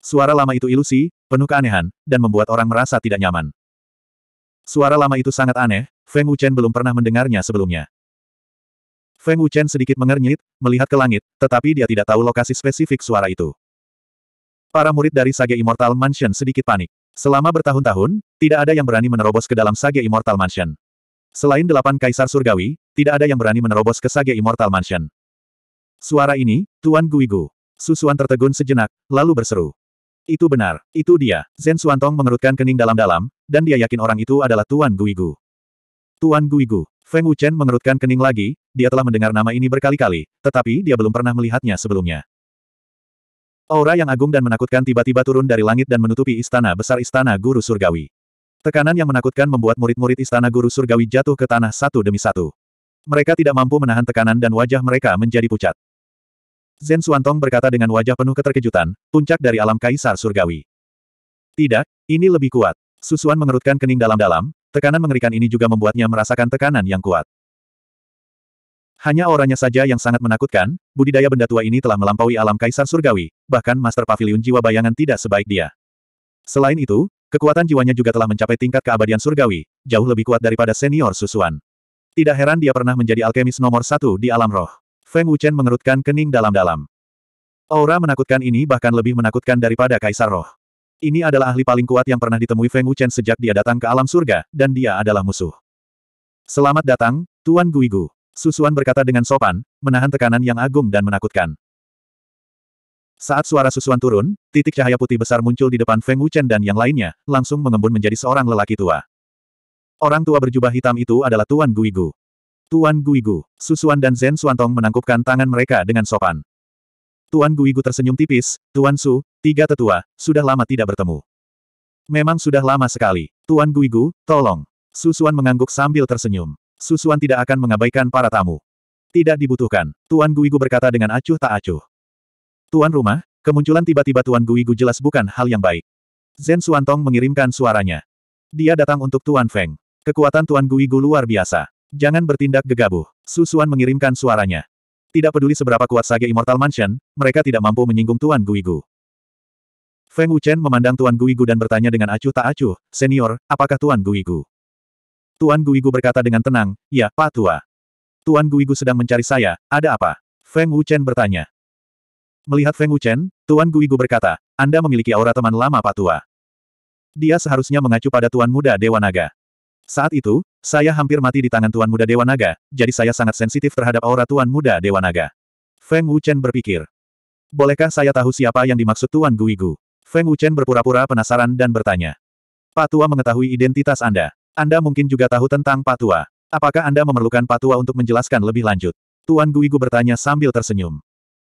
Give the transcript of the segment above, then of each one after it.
Suara lama itu ilusi, penuh keanehan, dan membuat orang merasa tidak nyaman. Suara lama itu sangat aneh, Feng Wuchen belum pernah mendengarnya sebelumnya. Feng Wuchen sedikit mengernyit, melihat ke langit, tetapi dia tidak tahu lokasi spesifik suara itu. Para murid dari Sage Immortal Mansion sedikit panik. Selama bertahun-tahun, tidak ada yang berani menerobos ke dalam Sage Immortal Mansion. Selain delapan kaisar surgawi, tidak ada yang berani menerobos ke Sage Immortal Mansion. Suara ini, Tuan Guigu. Susuan tertegun sejenak, lalu berseru. Itu benar, itu dia. Zen Suantong mengerutkan kening dalam-dalam, dan dia yakin orang itu adalah Tuan Guigu. Tuan Guigu. Feng Wuchen mengerutkan kening lagi, dia telah mendengar nama ini berkali-kali, tetapi dia belum pernah melihatnya sebelumnya. Aura yang agung dan menakutkan tiba-tiba turun dari langit dan menutupi istana besar istana guru surgawi. Tekanan yang menakutkan membuat murid-murid istana guru surgawi jatuh ke tanah satu demi satu. Mereka tidak mampu menahan tekanan dan wajah mereka menjadi pucat. Zen Suantong berkata dengan wajah penuh keterkejutan, puncak dari alam kaisar surgawi. Tidak, ini lebih kuat. Susuan mengerutkan kening dalam-dalam, tekanan mengerikan ini juga membuatnya merasakan tekanan yang kuat. Hanya orangnya saja yang sangat menakutkan, budidaya benda tua ini telah melampaui alam kaisar surgawi, bahkan Master Pavilion jiwa bayangan tidak sebaik dia. Selain itu, kekuatan jiwanya juga telah mencapai tingkat keabadian surgawi, jauh lebih kuat daripada senior Susuan. Tidak heran dia pernah menjadi alkemis nomor satu di alam roh. Feng Wuchen mengerutkan kening dalam-dalam. Aura menakutkan ini bahkan lebih menakutkan daripada Kaisar Roh. Ini adalah ahli paling kuat yang pernah ditemui Feng Wuchen sejak dia datang ke alam surga, dan dia adalah musuh. Selamat datang, Tuan Guigu. Susuan berkata dengan sopan, menahan tekanan yang agung dan menakutkan. Saat suara susuan turun, titik cahaya putih besar muncul di depan Feng Wuchen dan yang lainnya, langsung mengembun menjadi seorang lelaki tua. Orang tua berjubah hitam itu adalah Tuan Guigu. Tuan Guigu, Susuan dan Zen Suantong menangkupkan tangan mereka dengan sopan. Tuan Guigu tersenyum tipis, Tuan Su, tiga tetua, sudah lama tidak bertemu. Memang sudah lama sekali. Tuan Guigu, tolong. Susuan mengangguk sambil tersenyum. Susuan tidak akan mengabaikan para tamu. Tidak dibutuhkan, Tuan Guigu berkata dengan acuh tak acuh. Tuan rumah, kemunculan tiba-tiba Tuan Guigu jelas bukan hal yang baik. Zen Suantong mengirimkan suaranya. Dia datang untuk Tuan Feng. Kekuatan Tuan Guigu luar biasa. Jangan bertindak gegabah. Susuan mengirimkan suaranya. Tidak peduli seberapa kuat Sage Immortal Mansion, mereka tidak mampu menyinggung Tuan Guigu. Feng Wuchen memandang Tuan Guigu dan bertanya dengan acuh tak acuh, Senior, apakah Tuan Guigu? Tuan Guigu berkata dengan tenang, Ya, Pak Tua. Tuan Guigu sedang mencari saya, ada apa? Feng Wuchen bertanya. Melihat Feng Wuchen, Tuan Guigu berkata, Anda memiliki aura teman lama Pak Tua. Dia seharusnya mengacu pada Tuan Muda Dewa Naga. Saat itu, saya hampir mati di tangan Tuan Muda Dewa Naga, jadi saya sangat sensitif terhadap aura Tuan Muda Dewa Naga. Feng Wuchen berpikir. Bolehkah saya tahu siapa yang dimaksud Tuan Guigu? Feng Wuchen berpura-pura penasaran dan bertanya. Pak Tua mengetahui identitas Anda. Anda mungkin juga tahu tentang Pak Tua. Apakah Anda memerlukan Pak Tua untuk menjelaskan lebih lanjut? Tuan Guigu bertanya sambil tersenyum.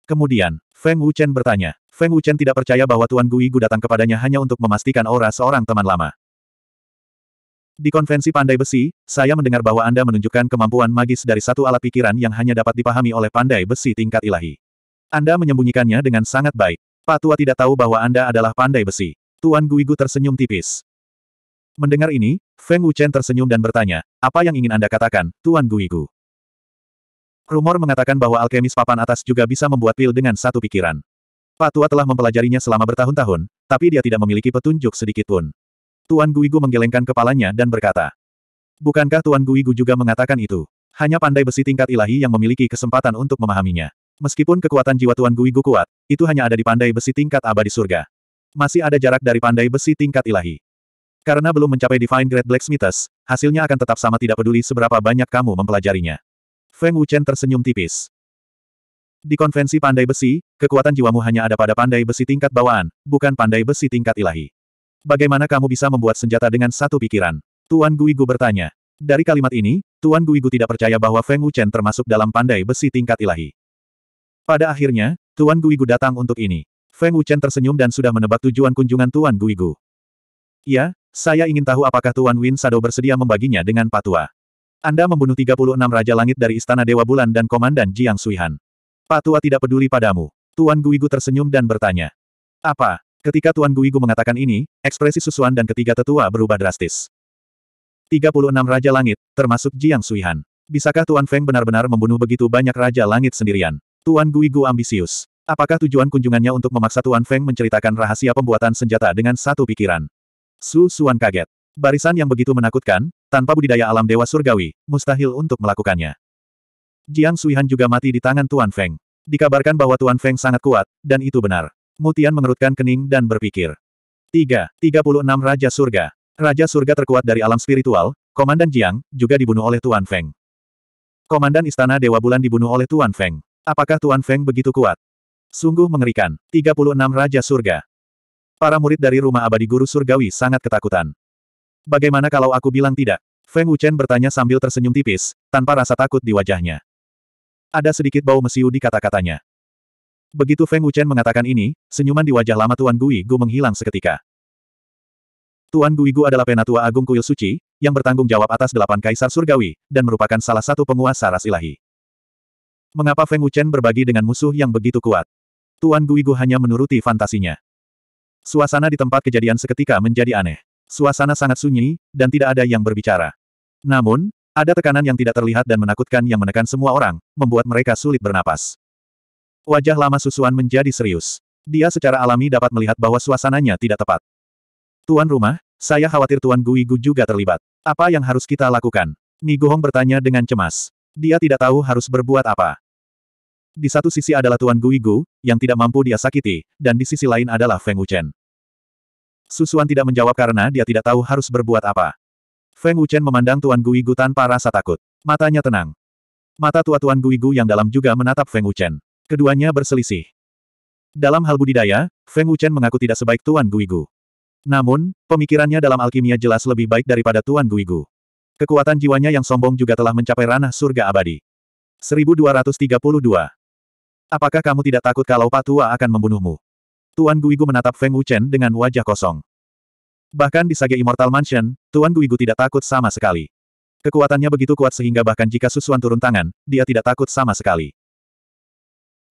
Kemudian, Feng Wuchen bertanya. Feng Wuchen tidak percaya bahwa Tuan Guigu datang kepadanya hanya untuk memastikan aura seorang teman lama. Di konvensi pandai besi, saya mendengar bahwa Anda menunjukkan kemampuan magis dari satu alat pikiran yang hanya dapat dipahami oleh pandai besi tingkat ilahi. Anda menyembunyikannya dengan sangat baik. Pak Tua tidak tahu bahwa Anda adalah pandai besi. Tuan Guigu tersenyum tipis. Mendengar ini, Feng Wuchen tersenyum dan bertanya, apa yang ingin Anda katakan, Tuan Guigu? Rumor mengatakan bahwa alkemis papan atas juga bisa membuat pil dengan satu pikiran. Pak Tua telah mempelajarinya selama bertahun-tahun, tapi dia tidak memiliki petunjuk sedikitpun. Tuan Guigu menggelengkan kepalanya dan berkata. Bukankah Tuan Guigu juga mengatakan itu? Hanya pandai besi tingkat ilahi yang memiliki kesempatan untuk memahaminya. Meskipun kekuatan jiwa Tuan Guigu kuat, itu hanya ada di pandai besi tingkat abadi surga. Masih ada jarak dari pandai besi tingkat ilahi. Karena belum mencapai Divine Great Blacksmithers, hasilnya akan tetap sama tidak peduli seberapa banyak kamu mempelajarinya. Feng Wuchen tersenyum tipis. Di konvensi pandai besi, kekuatan jiwamu hanya ada pada pandai besi tingkat bawaan, bukan pandai besi tingkat ilahi. Bagaimana kamu bisa membuat senjata dengan satu pikiran? Tuan Guigu bertanya. Dari kalimat ini, Tuan Guigu tidak percaya bahwa Feng Wuchen termasuk dalam pandai besi tingkat ilahi. Pada akhirnya, Tuan Guigu datang untuk ini. Feng Wuchen tersenyum dan sudah menebak tujuan kunjungan Tuan Guigu. Ya, saya ingin tahu apakah Tuan Win Sado bersedia membaginya dengan Patua. Anda membunuh 36 Raja Langit dari Istana Dewa Bulan dan Komandan Jiang Suihan. Patua tidak peduli padamu. Tuan Guigu tersenyum dan bertanya. Apa? Ketika Tuan Guigu mengatakan ini, ekspresi Susuan dan ketiga tetua berubah drastis. 36 Raja Langit, termasuk Jiang Suihan. Bisakah Tuan Feng benar-benar membunuh begitu banyak Raja Langit sendirian? Tuan Guigu ambisius. Apakah tujuan kunjungannya untuk memaksa Tuan Feng menceritakan rahasia pembuatan senjata dengan satu pikiran? Su Suan kaget. Barisan yang begitu menakutkan, tanpa budidaya alam dewa surgawi, mustahil untuk melakukannya. Jiang Suihan juga mati di tangan Tuan Feng. Dikabarkan bahwa Tuan Feng sangat kuat, dan itu benar. Mutian mengerutkan kening dan berpikir. 3. 36 Raja Surga. Raja Surga terkuat dari alam spiritual, Komandan Jiang, juga dibunuh oleh Tuan Feng. Komandan Istana Dewa Bulan dibunuh oleh Tuan Feng. Apakah Tuan Feng begitu kuat? Sungguh mengerikan. 36 Raja Surga. Para murid dari rumah abadi guru surgawi sangat ketakutan. Bagaimana kalau aku bilang tidak? Feng Wuchen bertanya sambil tersenyum tipis, tanpa rasa takut di wajahnya. Ada sedikit bau mesiu di kata-katanya. Begitu Feng Wuchen mengatakan ini, senyuman di wajah lama Tuan Gui Gu menghilang seketika. Tuan Gui Gu adalah penatua agung kuil suci, yang bertanggung jawab atas delapan kaisar surgawi, dan merupakan salah satu penguasa ras ilahi. Mengapa Feng Wuchen berbagi dengan musuh yang begitu kuat? Tuan Gui Gu hanya menuruti fantasinya. Suasana di tempat kejadian seketika menjadi aneh. Suasana sangat sunyi, dan tidak ada yang berbicara. Namun, ada tekanan yang tidak terlihat dan menakutkan yang menekan semua orang, membuat mereka sulit bernapas. Wajah lama susuan menjadi serius. Dia secara alami dapat melihat bahwa suasananya tidak tepat. Tuan rumah, saya khawatir Tuan Gui Gu juga terlibat. Apa yang harus kita lakukan? Nigohong bertanya dengan cemas. Dia tidak tahu harus berbuat apa. Di satu sisi adalah Tuan Gui Gu, yang tidak mampu dia sakiti, dan di sisi lain adalah Feng Wuchen. Susuan tidak menjawab karena dia tidak tahu harus berbuat apa. Feng Wuchen memandang Tuan Gui Gu tanpa rasa takut. Matanya tenang. Mata tua Tuan Gui Gu yang dalam juga menatap Feng Wuchen. Keduanya berselisih. Dalam hal budidaya, Feng Wuchen mengaku tidak sebaik Tuan Guigu. Namun, pemikirannya dalam alkimia jelas lebih baik daripada Tuan Guigu. Kekuatan jiwanya yang sombong juga telah mencapai ranah surga abadi. 1232. Apakah kamu tidak takut kalau Pak Tua akan membunuhmu? Tuan Guigu menatap Feng Wuchen dengan wajah kosong. Bahkan di Sage Immortal Mansion, Tuan Guigu tidak takut sama sekali. Kekuatannya begitu kuat sehingga bahkan jika Susuan turun tangan, dia tidak takut sama sekali.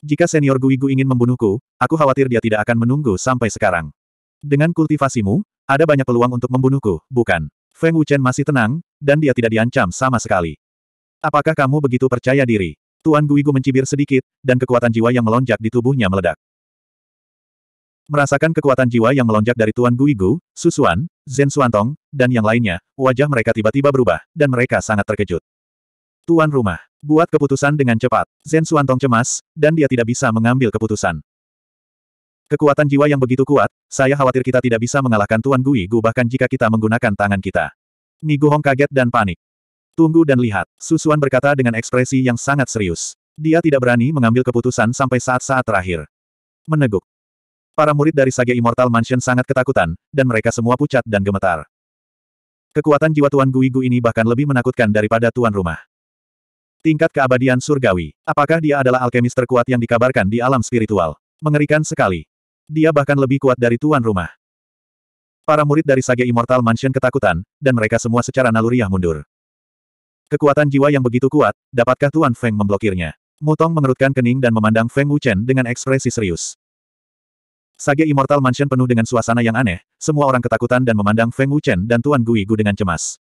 Jika senior Guigu ingin membunuhku, aku khawatir dia tidak akan menunggu sampai sekarang. Dengan kultivasimu, ada banyak peluang untuk membunuhku, bukan? Feng Wuchen masih tenang, dan dia tidak diancam sama sekali. Apakah kamu begitu percaya diri? Tuan Guigu mencibir sedikit, dan kekuatan jiwa yang melonjak di tubuhnya meledak. Merasakan kekuatan jiwa yang melonjak dari Tuan Guigu, Susuan, Zhen Suantong, dan yang lainnya, wajah mereka tiba-tiba berubah, dan mereka sangat terkejut. Tuan rumah, buat keputusan dengan cepat. Zen Suantong cemas, dan dia tidak bisa mengambil keputusan. Kekuatan jiwa yang begitu kuat, saya khawatir kita tidak bisa mengalahkan Tuan Gui Gu bahkan jika kita menggunakan tangan kita. Ni Hong kaget dan panik. Tunggu dan lihat, Susuan berkata dengan ekspresi yang sangat serius. Dia tidak berani mengambil keputusan sampai saat-saat terakhir. Meneguk. Para murid dari Sage Immortal Mansion sangat ketakutan, dan mereka semua pucat dan gemetar. Kekuatan jiwa Tuan Gui Gu ini bahkan lebih menakutkan daripada Tuan Rumah. Tingkat keabadian surgawi. Apakah dia adalah alkemis terkuat yang dikabarkan di alam spiritual? Mengerikan sekali. Dia bahkan lebih kuat dari tuan rumah. Para murid dari Sage Immortal Mansion ketakutan, dan mereka semua secara naluriah mundur. Kekuatan jiwa yang begitu kuat, dapatkah Tuan Feng memblokirnya? Mutong mengerutkan kening dan memandang Feng Wuchen dengan ekspresi serius. Sage Immortal Mansion penuh dengan suasana yang aneh, semua orang ketakutan dan memandang Feng Wuchen dan Tuan Gui Gu dengan cemas.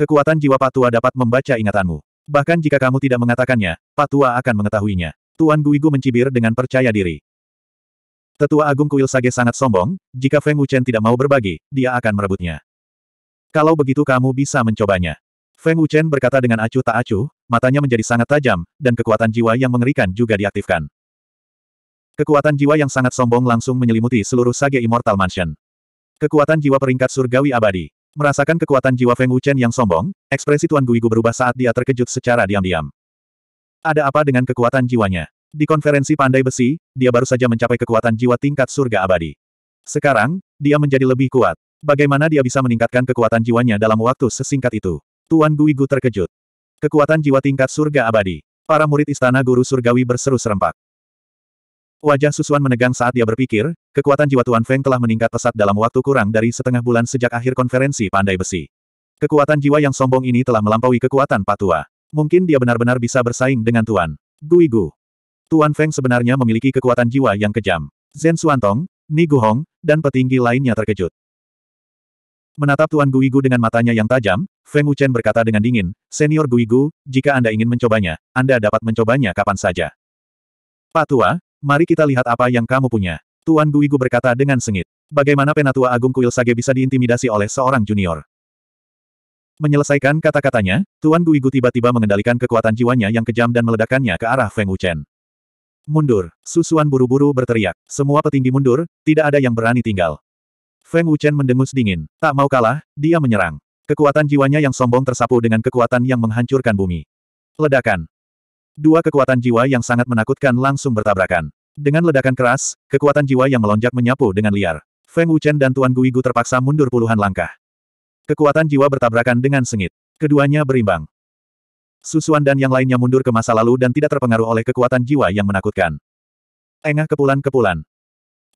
Kekuatan jiwa patua dapat membaca ingatanmu. Bahkan jika kamu tidak mengatakannya, Patua akan mengetahuinya. Tuan Guigu mencibir dengan percaya diri. Tetua Agung Kuil Sage sangat sombong, jika Feng Wuchen tidak mau berbagi, dia akan merebutnya. Kalau begitu kamu bisa mencobanya. Feng Wuchen berkata dengan acuh tak acuh, matanya menjadi sangat tajam, dan kekuatan jiwa yang mengerikan juga diaktifkan. Kekuatan jiwa yang sangat sombong langsung menyelimuti seluruh Sage Immortal Mansion. Kekuatan jiwa peringkat surgawi abadi. Merasakan kekuatan jiwa Feng Wuchen yang sombong, ekspresi Tuan Guigu berubah saat dia terkejut secara diam-diam. Ada apa dengan kekuatan jiwanya? Di konferensi pandai besi, dia baru saja mencapai kekuatan jiwa tingkat surga abadi. Sekarang, dia menjadi lebih kuat. Bagaimana dia bisa meningkatkan kekuatan jiwanya dalam waktu sesingkat itu? Tuan Guigu terkejut. Kekuatan jiwa tingkat surga abadi. Para murid istana guru surgawi berseru serempak. Wajah Susuan menegang saat dia berpikir, kekuatan jiwa Tuan Feng telah meningkat pesat dalam waktu kurang dari setengah bulan sejak akhir konferensi pandai besi. Kekuatan jiwa yang sombong ini telah melampaui kekuatan Patua. Mungkin dia benar-benar bisa bersaing dengan Tuan. Gui Tuan Feng sebenarnya memiliki kekuatan jiwa yang kejam. Zhen Suantong, Ni Guhong, dan petinggi lainnya terkejut. Menatap Tuan Guigu dengan matanya yang tajam, Feng Wuchen berkata dengan dingin, Senior Guigu, jika Anda ingin mencobanya, Anda dapat mencobanya kapan saja. Patua, Mari kita lihat apa yang kamu punya. Tuan Guigu berkata dengan sengit. Bagaimana penatua agung kuil Sage bisa diintimidasi oleh seorang junior? Menyelesaikan kata-katanya, Tuan Guigu tiba-tiba mengendalikan kekuatan jiwanya yang kejam dan meledakkannya ke arah Feng Wuchen. Mundur, Susuan buru-buru berteriak. Semua petinggi mundur, tidak ada yang berani tinggal. Feng Wuchen mendengus dingin. Tak mau kalah, dia menyerang. Kekuatan jiwanya yang sombong tersapu dengan kekuatan yang menghancurkan bumi. Ledakan. Dua kekuatan jiwa yang sangat menakutkan langsung bertabrakan. Dengan ledakan keras, kekuatan jiwa yang melonjak menyapu dengan liar. Feng Wuchen dan Tuan Guigu terpaksa mundur puluhan langkah. Kekuatan jiwa bertabrakan dengan sengit. Keduanya berimbang. Susuan dan yang lainnya mundur ke masa lalu dan tidak terpengaruh oleh kekuatan jiwa yang menakutkan. Engah kepulan-kepulan.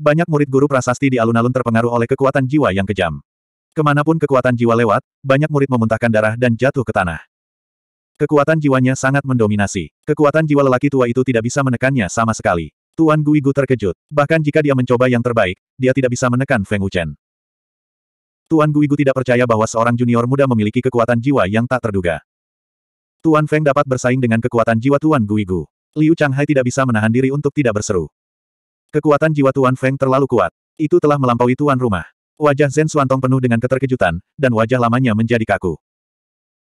Banyak murid guru prasasti di alun-alun terpengaruh oleh kekuatan jiwa yang kejam. Kemanapun kekuatan jiwa lewat, banyak murid memuntahkan darah dan jatuh ke tanah. Kekuatan jiwanya sangat mendominasi. Kekuatan jiwa lelaki tua itu tidak bisa menekannya sama sekali. Tuan Guigu terkejut. Bahkan jika dia mencoba yang terbaik, dia tidak bisa menekan Feng Wuchen. Tuan Guigu tidak percaya bahwa seorang junior muda memiliki kekuatan jiwa yang tak terduga. Tuan Feng dapat bersaing dengan kekuatan jiwa Tuan Guigu. Liu Changhai tidak bisa menahan diri untuk tidak berseru. Kekuatan jiwa Tuan Feng terlalu kuat. Itu telah melampaui tuan rumah. Wajah Zen Suantong penuh dengan keterkejutan, dan wajah lamanya menjadi kaku.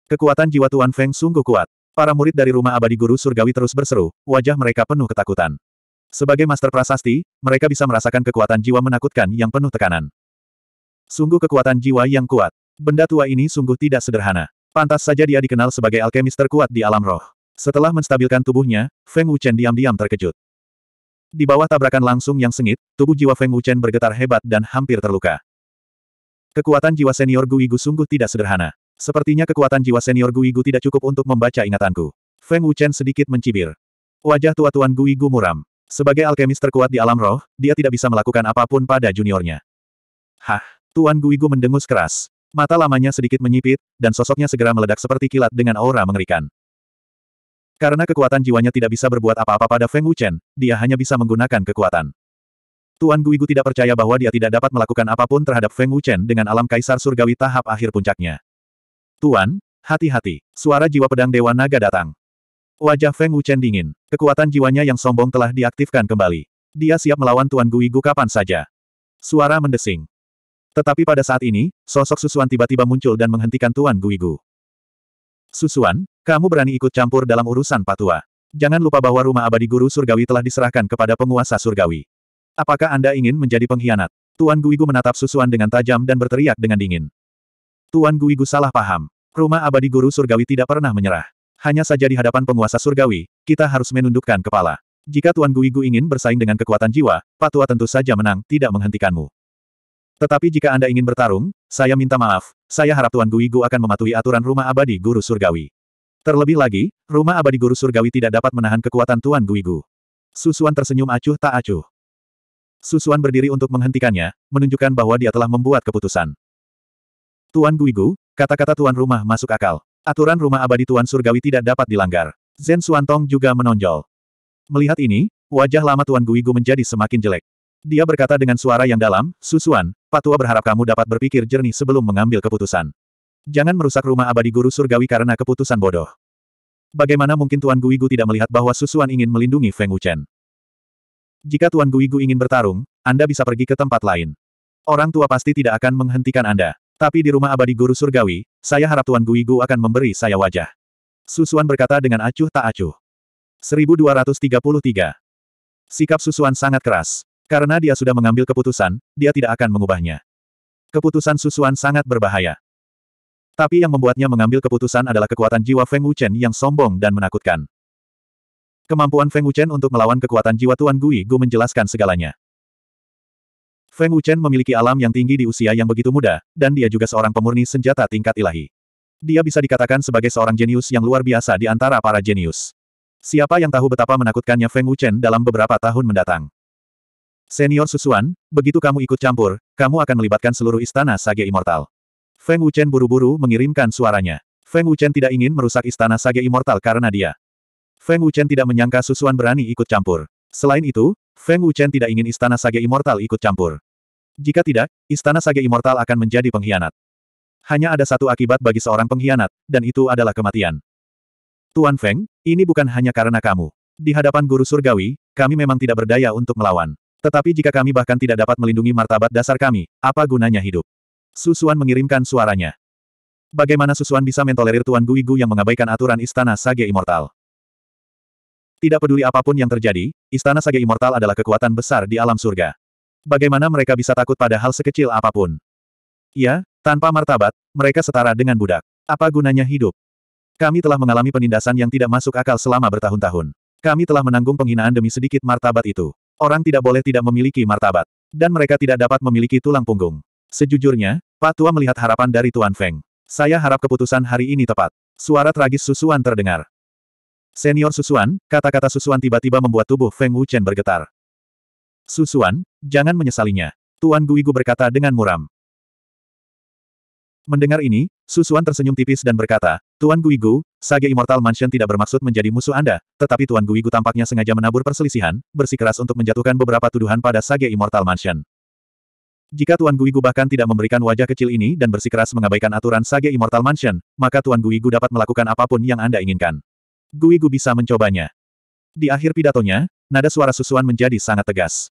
Kekuatan jiwa Tuan Feng sungguh kuat. Para murid dari rumah abadi guru surgawi terus berseru, wajah mereka penuh ketakutan. Sebagai master prasasti, mereka bisa merasakan kekuatan jiwa menakutkan yang penuh tekanan. Sungguh kekuatan jiwa yang kuat. Benda tua ini sungguh tidak sederhana. Pantas saja dia dikenal sebagai alkemis terkuat di alam roh. Setelah menstabilkan tubuhnya, Feng Wuchen diam-diam terkejut. Di bawah tabrakan langsung yang sengit, tubuh jiwa Feng Wuchen bergetar hebat dan hampir terluka. Kekuatan jiwa senior Gui Gu sungguh tidak sederhana. Sepertinya kekuatan jiwa senior Guigu tidak cukup untuk membaca ingatanku. Feng Wuchen sedikit mencibir. Wajah tua tuan Guigu muram. Sebagai alkemis terkuat di alam roh, dia tidak bisa melakukan apapun pada juniornya. Hah, tuan Guigu mendengus keras. Mata lamanya sedikit menyipit, dan sosoknya segera meledak seperti kilat dengan aura mengerikan. Karena kekuatan jiwanya tidak bisa berbuat apa-apa pada Feng Wuchen, dia hanya bisa menggunakan kekuatan. Tuan Guigu tidak percaya bahwa dia tidak dapat melakukan apapun terhadap Feng Wuchen dengan alam kaisar surgawi tahap akhir puncaknya. Tuan, hati-hati, suara jiwa pedang Dewa Naga datang. Wajah Feng Wuchen dingin, kekuatan jiwanya yang sombong telah diaktifkan kembali. Dia siap melawan Tuan Gui Gu kapan saja. Suara mendesing. Tetapi pada saat ini, sosok Susuan tiba-tiba muncul dan menghentikan Tuan Gui Gu. Susuan, kamu berani ikut campur dalam urusan patua. Jangan lupa bahwa rumah abadi guru surgawi telah diserahkan kepada penguasa surgawi. Apakah Anda ingin menjadi pengkhianat? Tuan Guigu menatap Susuan dengan tajam dan berteriak dengan dingin. Tuan Guigu salah paham. Rumah abadi guru surgawi tidak pernah menyerah. Hanya saja di hadapan penguasa surgawi, kita harus menundukkan kepala. Jika Tuan Guigu ingin bersaing dengan kekuatan jiwa, Patua tentu saja menang, tidak menghentikanmu. Tetapi jika Anda ingin bertarung, saya minta maaf, saya harap Tuan Guigu akan mematuhi aturan rumah abadi guru surgawi. Terlebih lagi, rumah abadi guru surgawi tidak dapat menahan kekuatan Tuan Guigu. Susuan tersenyum acuh tak acuh. Susuan berdiri untuk menghentikannya, menunjukkan bahwa dia telah membuat keputusan. Tuan Guigu, kata-kata tuan rumah masuk akal. Aturan rumah abadi tuan surgawi tidak dapat dilanggar. Zen Suantong juga menonjol. Melihat ini, wajah lama tuan Guigu menjadi semakin jelek. Dia berkata dengan suara yang dalam, Susuan, Patua berharap kamu dapat berpikir jernih sebelum mengambil keputusan. Jangan merusak rumah abadi guru surgawi karena keputusan bodoh. Bagaimana mungkin Tuan Guigu tidak melihat bahwa Susuan ingin melindungi Feng Wuchen? Jika Tuan Guigu ingin bertarung, Anda bisa pergi ke tempat lain. Orang tua pasti tidak akan menghentikan Anda. Tapi di rumah abadi guru surgawi, saya harap Tuan Guigu akan memberi saya wajah. Susuan berkata dengan acuh tak acuh. 1233. Sikap Susuan sangat keras. Karena dia sudah mengambil keputusan, dia tidak akan mengubahnya. Keputusan Susuan sangat berbahaya. Tapi yang membuatnya mengambil keputusan adalah kekuatan jiwa Feng Wuchen yang sombong dan menakutkan. Kemampuan Feng Wuchen untuk melawan kekuatan jiwa Tuan Gui Gu menjelaskan segalanya. Feng Wuchen memiliki alam yang tinggi di usia yang begitu muda, dan dia juga seorang pemurni senjata tingkat ilahi. Dia bisa dikatakan sebagai seorang jenius yang luar biasa di antara para jenius. Siapa yang tahu betapa menakutkannya Feng Wuchen dalam beberapa tahun mendatang. Senior Susuan, begitu kamu ikut campur, kamu akan melibatkan seluruh istana Sage Immortal. Feng Wuchen buru-buru mengirimkan suaranya. Feng Wuchen tidak ingin merusak istana Sage Immortal karena dia. Feng Wuchen tidak menyangka Susuan berani ikut campur. Selain itu, Feng Wuchen tidak ingin istana Sage Immortal ikut campur. Jika tidak, Istana Sage Immortal akan menjadi pengkhianat. Hanya ada satu akibat bagi seorang pengkhianat, dan itu adalah kematian. Tuan Feng, ini bukan hanya karena kamu. Di hadapan guru surgawi, kami memang tidak berdaya untuk melawan. Tetapi jika kami bahkan tidak dapat melindungi martabat dasar kami, apa gunanya hidup? Susuan mengirimkan suaranya. Bagaimana Susuan bisa mentolerir Tuan Gui Gu yang mengabaikan aturan Istana Sage Immortal? Tidak peduli apapun yang terjadi, Istana Sage Immortal adalah kekuatan besar di alam surga. Bagaimana mereka bisa takut pada hal sekecil apapun? Ya, tanpa martabat, mereka setara dengan budak. Apa gunanya hidup? Kami telah mengalami penindasan yang tidak masuk akal selama bertahun-tahun. Kami telah menanggung penghinaan demi sedikit martabat itu. Orang tidak boleh tidak memiliki martabat. Dan mereka tidak dapat memiliki tulang punggung. Sejujurnya, Pak Tua melihat harapan dari Tuan Feng. Saya harap keputusan hari ini tepat. Suara tragis susuan terdengar. Senior susuan, kata-kata susuan tiba-tiba membuat tubuh Feng Wuchen bergetar. Susuan, jangan menyesalinya. Tuan Guigu berkata dengan muram. Mendengar ini, Susuan tersenyum tipis dan berkata, Tuan Guigu, Sage Immortal Mansion tidak bermaksud menjadi musuh Anda, tetapi Tuan Guigu tampaknya sengaja menabur perselisihan, bersikeras untuk menjatuhkan beberapa tuduhan pada Sage Immortal Mansion. Jika Tuan Guigu bahkan tidak memberikan wajah kecil ini dan bersikeras mengabaikan aturan Sage Immortal Mansion, maka Tuan Guigu dapat melakukan apapun yang Anda inginkan. Guigu bisa mencobanya. Di akhir pidatonya, nada suara Susuan menjadi sangat tegas.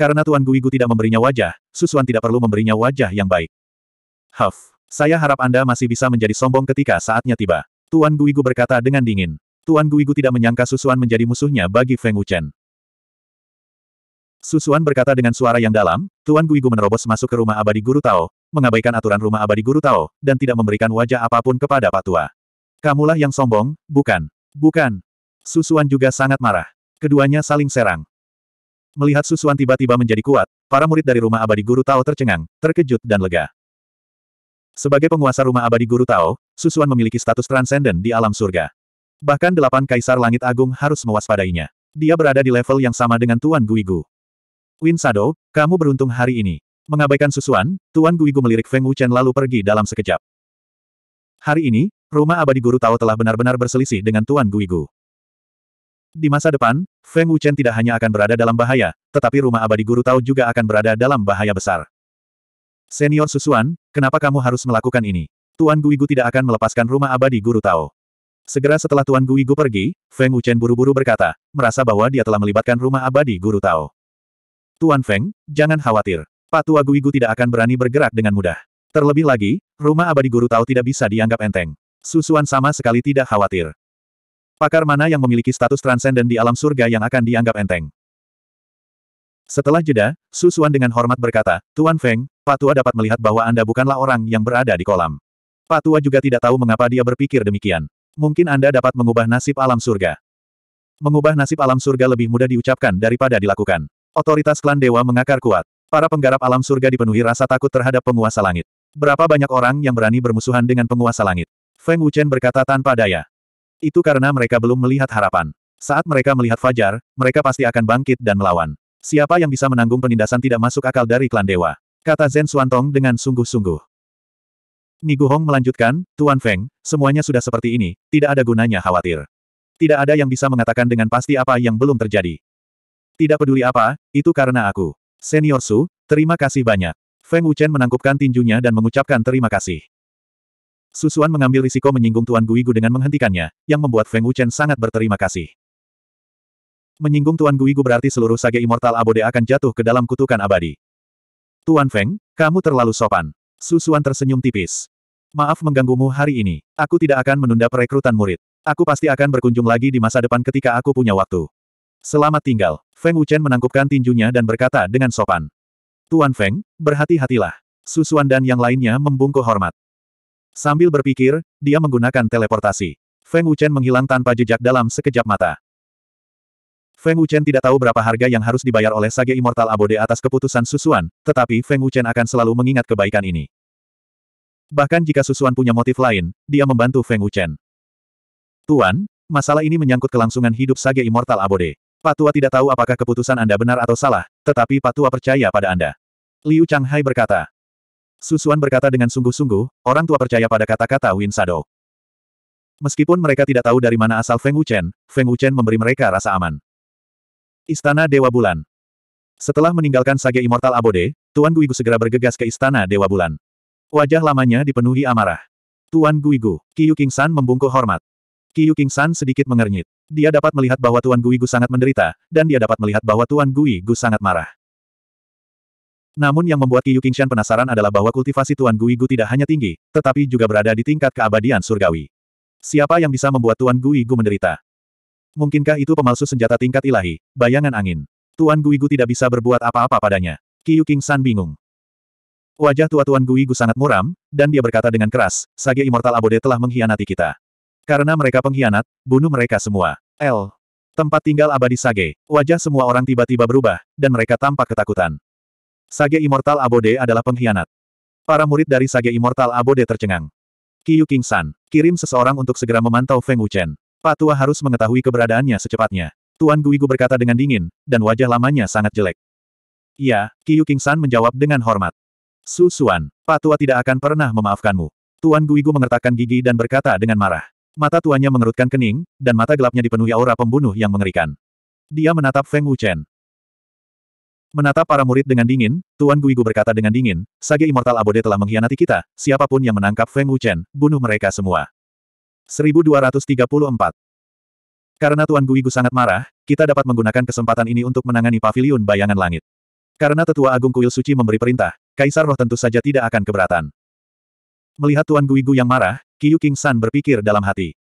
Karena Tuan Guigu tidak memberinya wajah, Susuan tidak perlu memberinya wajah yang baik. Huff, saya harap Anda masih bisa menjadi sombong ketika saatnya tiba. Tuan Guigu berkata dengan dingin. Tuan Guigu tidak menyangka Susuan menjadi musuhnya bagi Feng Wuchen. Susuan berkata dengan suara yang dalam, Tuan Guigu menerobos masuk ke rumah abadi Guru Tao, mengabaikan aturan rumah abadi Guru Tao, dan tidak memberikan wajah apapun kepada Pak Tua. Kamulah yang sombong, bukan? Bukan. Susuan juga sangat marah. Keduanya saling serang. Melihat Susuan tiba-tiba menjadi kuat, para murid dari rumah abadi guru Tao tercengang, terkejut dan lega. Sebagai penguasa rumah abadi guru Tao, Susuan memiliki status transenden di alam surga. Bahkan delapan kaisar langit agung harus mewaspadainya. Dia berada di level yang sama dengan Tuan Guigu. Win Sado, kamu beruntung hari ini. Mengabaikan Susuan, Tuan Guigu melirik Feng Wuchen lalu pergi dalam sekejap. Hari ini, rumah abadi guru Tao telah benar-benar berselisih dengan Tuan Guigu. Di masa depan, Feng Wuchen tidak hanya akan berada dalam bahaya, tetapi rumah abadi guru Tao juga akan berada dalam bahaya besar. Senior Susuan, kenapa kamu harus melakukan ini? Tuan Guigu tidak akan melepaskan rumah abadi guru Tao. Segera setelah Tuan Guigu pergi, Feng Wuchen buru-buru berkata, merasa bahwa dia telah melibatkan rumah abadi guru Tao. Tuan Feng, jangan khawatir. Pak Tua Guigu tidak akan berani bergerak dengan mudah. Terlebih lagi, rumah abadi guru Tao tidak bisa dianggap enteng. Susuan sama sekali tidak khawatir. Pakar mana yang memiliki status transenden di alam surga yang akan dianggap enteng? Setelah jeda, Su Xuan dengan hormat berkata, Tuan Feng, Pak Tua dapat melihat bahwa Anda bukanlah orang yang berada di kolam. Pak Tua juga tidak tahu mengapa dia berpikir demikian. Mungkin Anda dapat mengubah nasib alam surga. Mengubah nasib alam surga lebih mudah diucapkan daripada dilakukan. Otoritas klan dewa mengakar kuat. Para penggarap alam surga dipenuhi rasa takut terhadap penguasa langit. Berapa banyak orang yang berani bermusuhan dengan penguasa langit? Feng Wuchen berkata tanpa daya. Itu karena mereka belum melihat harapan. Saat mereka melihat Fajar, mereka pasti akan bangkit dan melawan. Siapa yang bisa menanggung penindasan tidak masuk akal dari klan dewa? Kata Zen Suantong dengan sungguh-sungguh. Ni Guhong melanjutkan, Tuan Feng, semuanya sudah seperti ini, tidak ada gunanya khawatir. Tidak ada yang bisa mengatakan dengan pasti apa yang belum terjadi. Tidak peduli apa, itu karena aku. Senior Su, terima kasih banyak. Feng Wuchen menangkupkan tinjunya dan mengucapkan terima kasih. Susuan mengambil risiko menyinggung Tuan Guigu dengan menghentikannya, yang membuat Feng Wuchen sangat berterima kasih. Menyinggung Tuan Guigu berarti seluruh sage immortal abode akan jatuh ke dalam kutukan abadi. Tuan Feng, kamu terlalu sopan. Susuan tersenyum tipis. Maaf mengganggumu hari ini. Aku tidak akan menunda perekrutan murid. Aku pasti akan berkunjung lagi di masa depan ketika aku punya waktu. Selamat tinggal. Feng Wuchen menangkupkan tinjunya dan berkata dengan sopan. Tuan Feng, berhati-hatilah. Susuan dan yang lainnya membungkuk hormat. Sambil berpikir, dia menggunakan teleportasi. Feng Wuchen menghilang tanpa jejak dalam sekejap mata. Feng Wuchen tidak tahu berapa harga yang harus dibayar oleh Sage Immortal Abode atas keputusan Susuan, tetapi Feng Wuchen akan selalu mengingat kebaikan ini. Bahkan jika Susuan punya motif lain, dia membantu Feng Wuchen. Tuan, masalah ini menyangkut kelangsungan hidup Sage Immortal Abode. Pak tua tidak tahu apakah keputusan Anda benar atau salah, tetapi Pak tua percaya pada Anda. Liu Changhai berkata. Susuan berkata dengan sungguh-sungguh, orang tua percaya pada kata-kata Win Sado. Meskipun mereka tidak tahu dari mana asal Feng Wuchen, Feng Wuchen memberi mereka rasa aman. Istana Dewa Bulan Setelah meninggalkan Sage Immortal Abode, Tuan Guigu segera bergegas ke Istana Dewa Bulan. Wajah lamanya dipenuhi amarah. Tuan Guigu, Kiyu San membungkuk hormat. Kiyu San sedikit mengernyit. Dia dapat melihat bahwa Tuan Guigu sangat menderita, dan dia dapat melihat bahwa Tuan Guigu sangat marah. Namun yang membuat Qiyu Qingshan penasaran adalah bahwa kultivasi Tuan Gui tidak hanya tinggi, tetapi juga berada di tingkat keabadian surgawi. Siapa yang bisa membuat Tuan Gui menderita? Mungkinkah itu pemalsu senjata tingkat ilahi, bayangan angin? Tuan Gui tidak bisa berbuat apa-apa padanya. Qiyu Qingshan bingung. Wajah tua Tuan Gui sangat muram, dan dia berkata dengan keras, Sage Immortal Abode telah mengkhianati kita. Karena mereka pengkhianat, bunuh mereka semua. L. Tempat tinggal abadi Sage, wajah semua orang tiba-tiba berubah, dan mereka tampak ketakutan. Sage Immortal Abode adalah pengkhianat. Para murid dari Sage Immortal Abode tercengang. Kiyu King kirim seseorang untuk segera memantau Feng Wuchen. Pak Tua harus mengetahui keberadaannya secepatnya. Tuan Guigu berkata dengan dingin, dan wajah lamanya sangat jelek. Ya, Kiyu King menjawab dengan hormat. Su Suan, Pak Tua tidak akan pernah memaafkanmu. Tuan Guigu mengertakkan gigi dan berkata dengan marah. Mata tuanya mengerutkan kening, dan mata gelapnya dipenuhi aura pembunuh yang mengerikan. Dia menatap Feng Wuchen. Menatap para murid dengan dingin, Tuan Guigu berkata dengan dingin, Sage Immortal Abode telah mengkhianati kita, siapapun yang menangkap Feng Wuchen, bunuh mereka semua. 1234 Karena Tuan Guigu sangat marah, kita dapat menggunakan kesempatan ini untuk menangani paviliun bayangan langit. Karena Tetua Agung Kuil Suci memberi perintah, Kaisar Roh tentu saja tidak akan keberatan. Melihat Tuan Guigu yang marah, Kiyu King San berpikir dalam hati.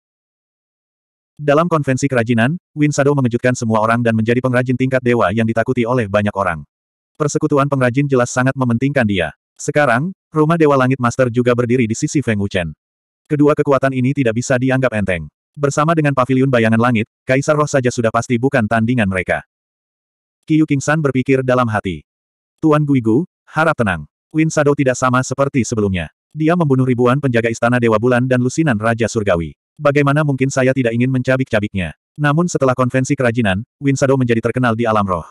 Dalam konvensi kerajinan, Win Sado mengejutkan semua orang dan menjadi pengrajin tingkat dewa yang ditakuti oleh banyak orang. Persekutuan pengrajin jelas sangat mementingkan dia. Sekarang, rumah Dewa Langit Master juga berdiri di sisi Feng Wuchen. Kedua kekuatan ini tidak bisa dianggap enteng. Bersama dengan Paviliun bayangan langit, Kaisar Roh saja sudah pasti bukan tandingan mereka. Qiu Kingsan berpikir dalam hati. Tuan Guigu, harap tenang. Win Sado tidak sama seperti sebelumnya. Dia membunuh ribuan penjaga istana Dewa Bulan dan lusinan Raja Surgawi. Bagaimana mungkin saya tidak ingin mencabik-cabiknya? Namun setelah konvensi kerajinan, Win menjadi terkenal di alam roh.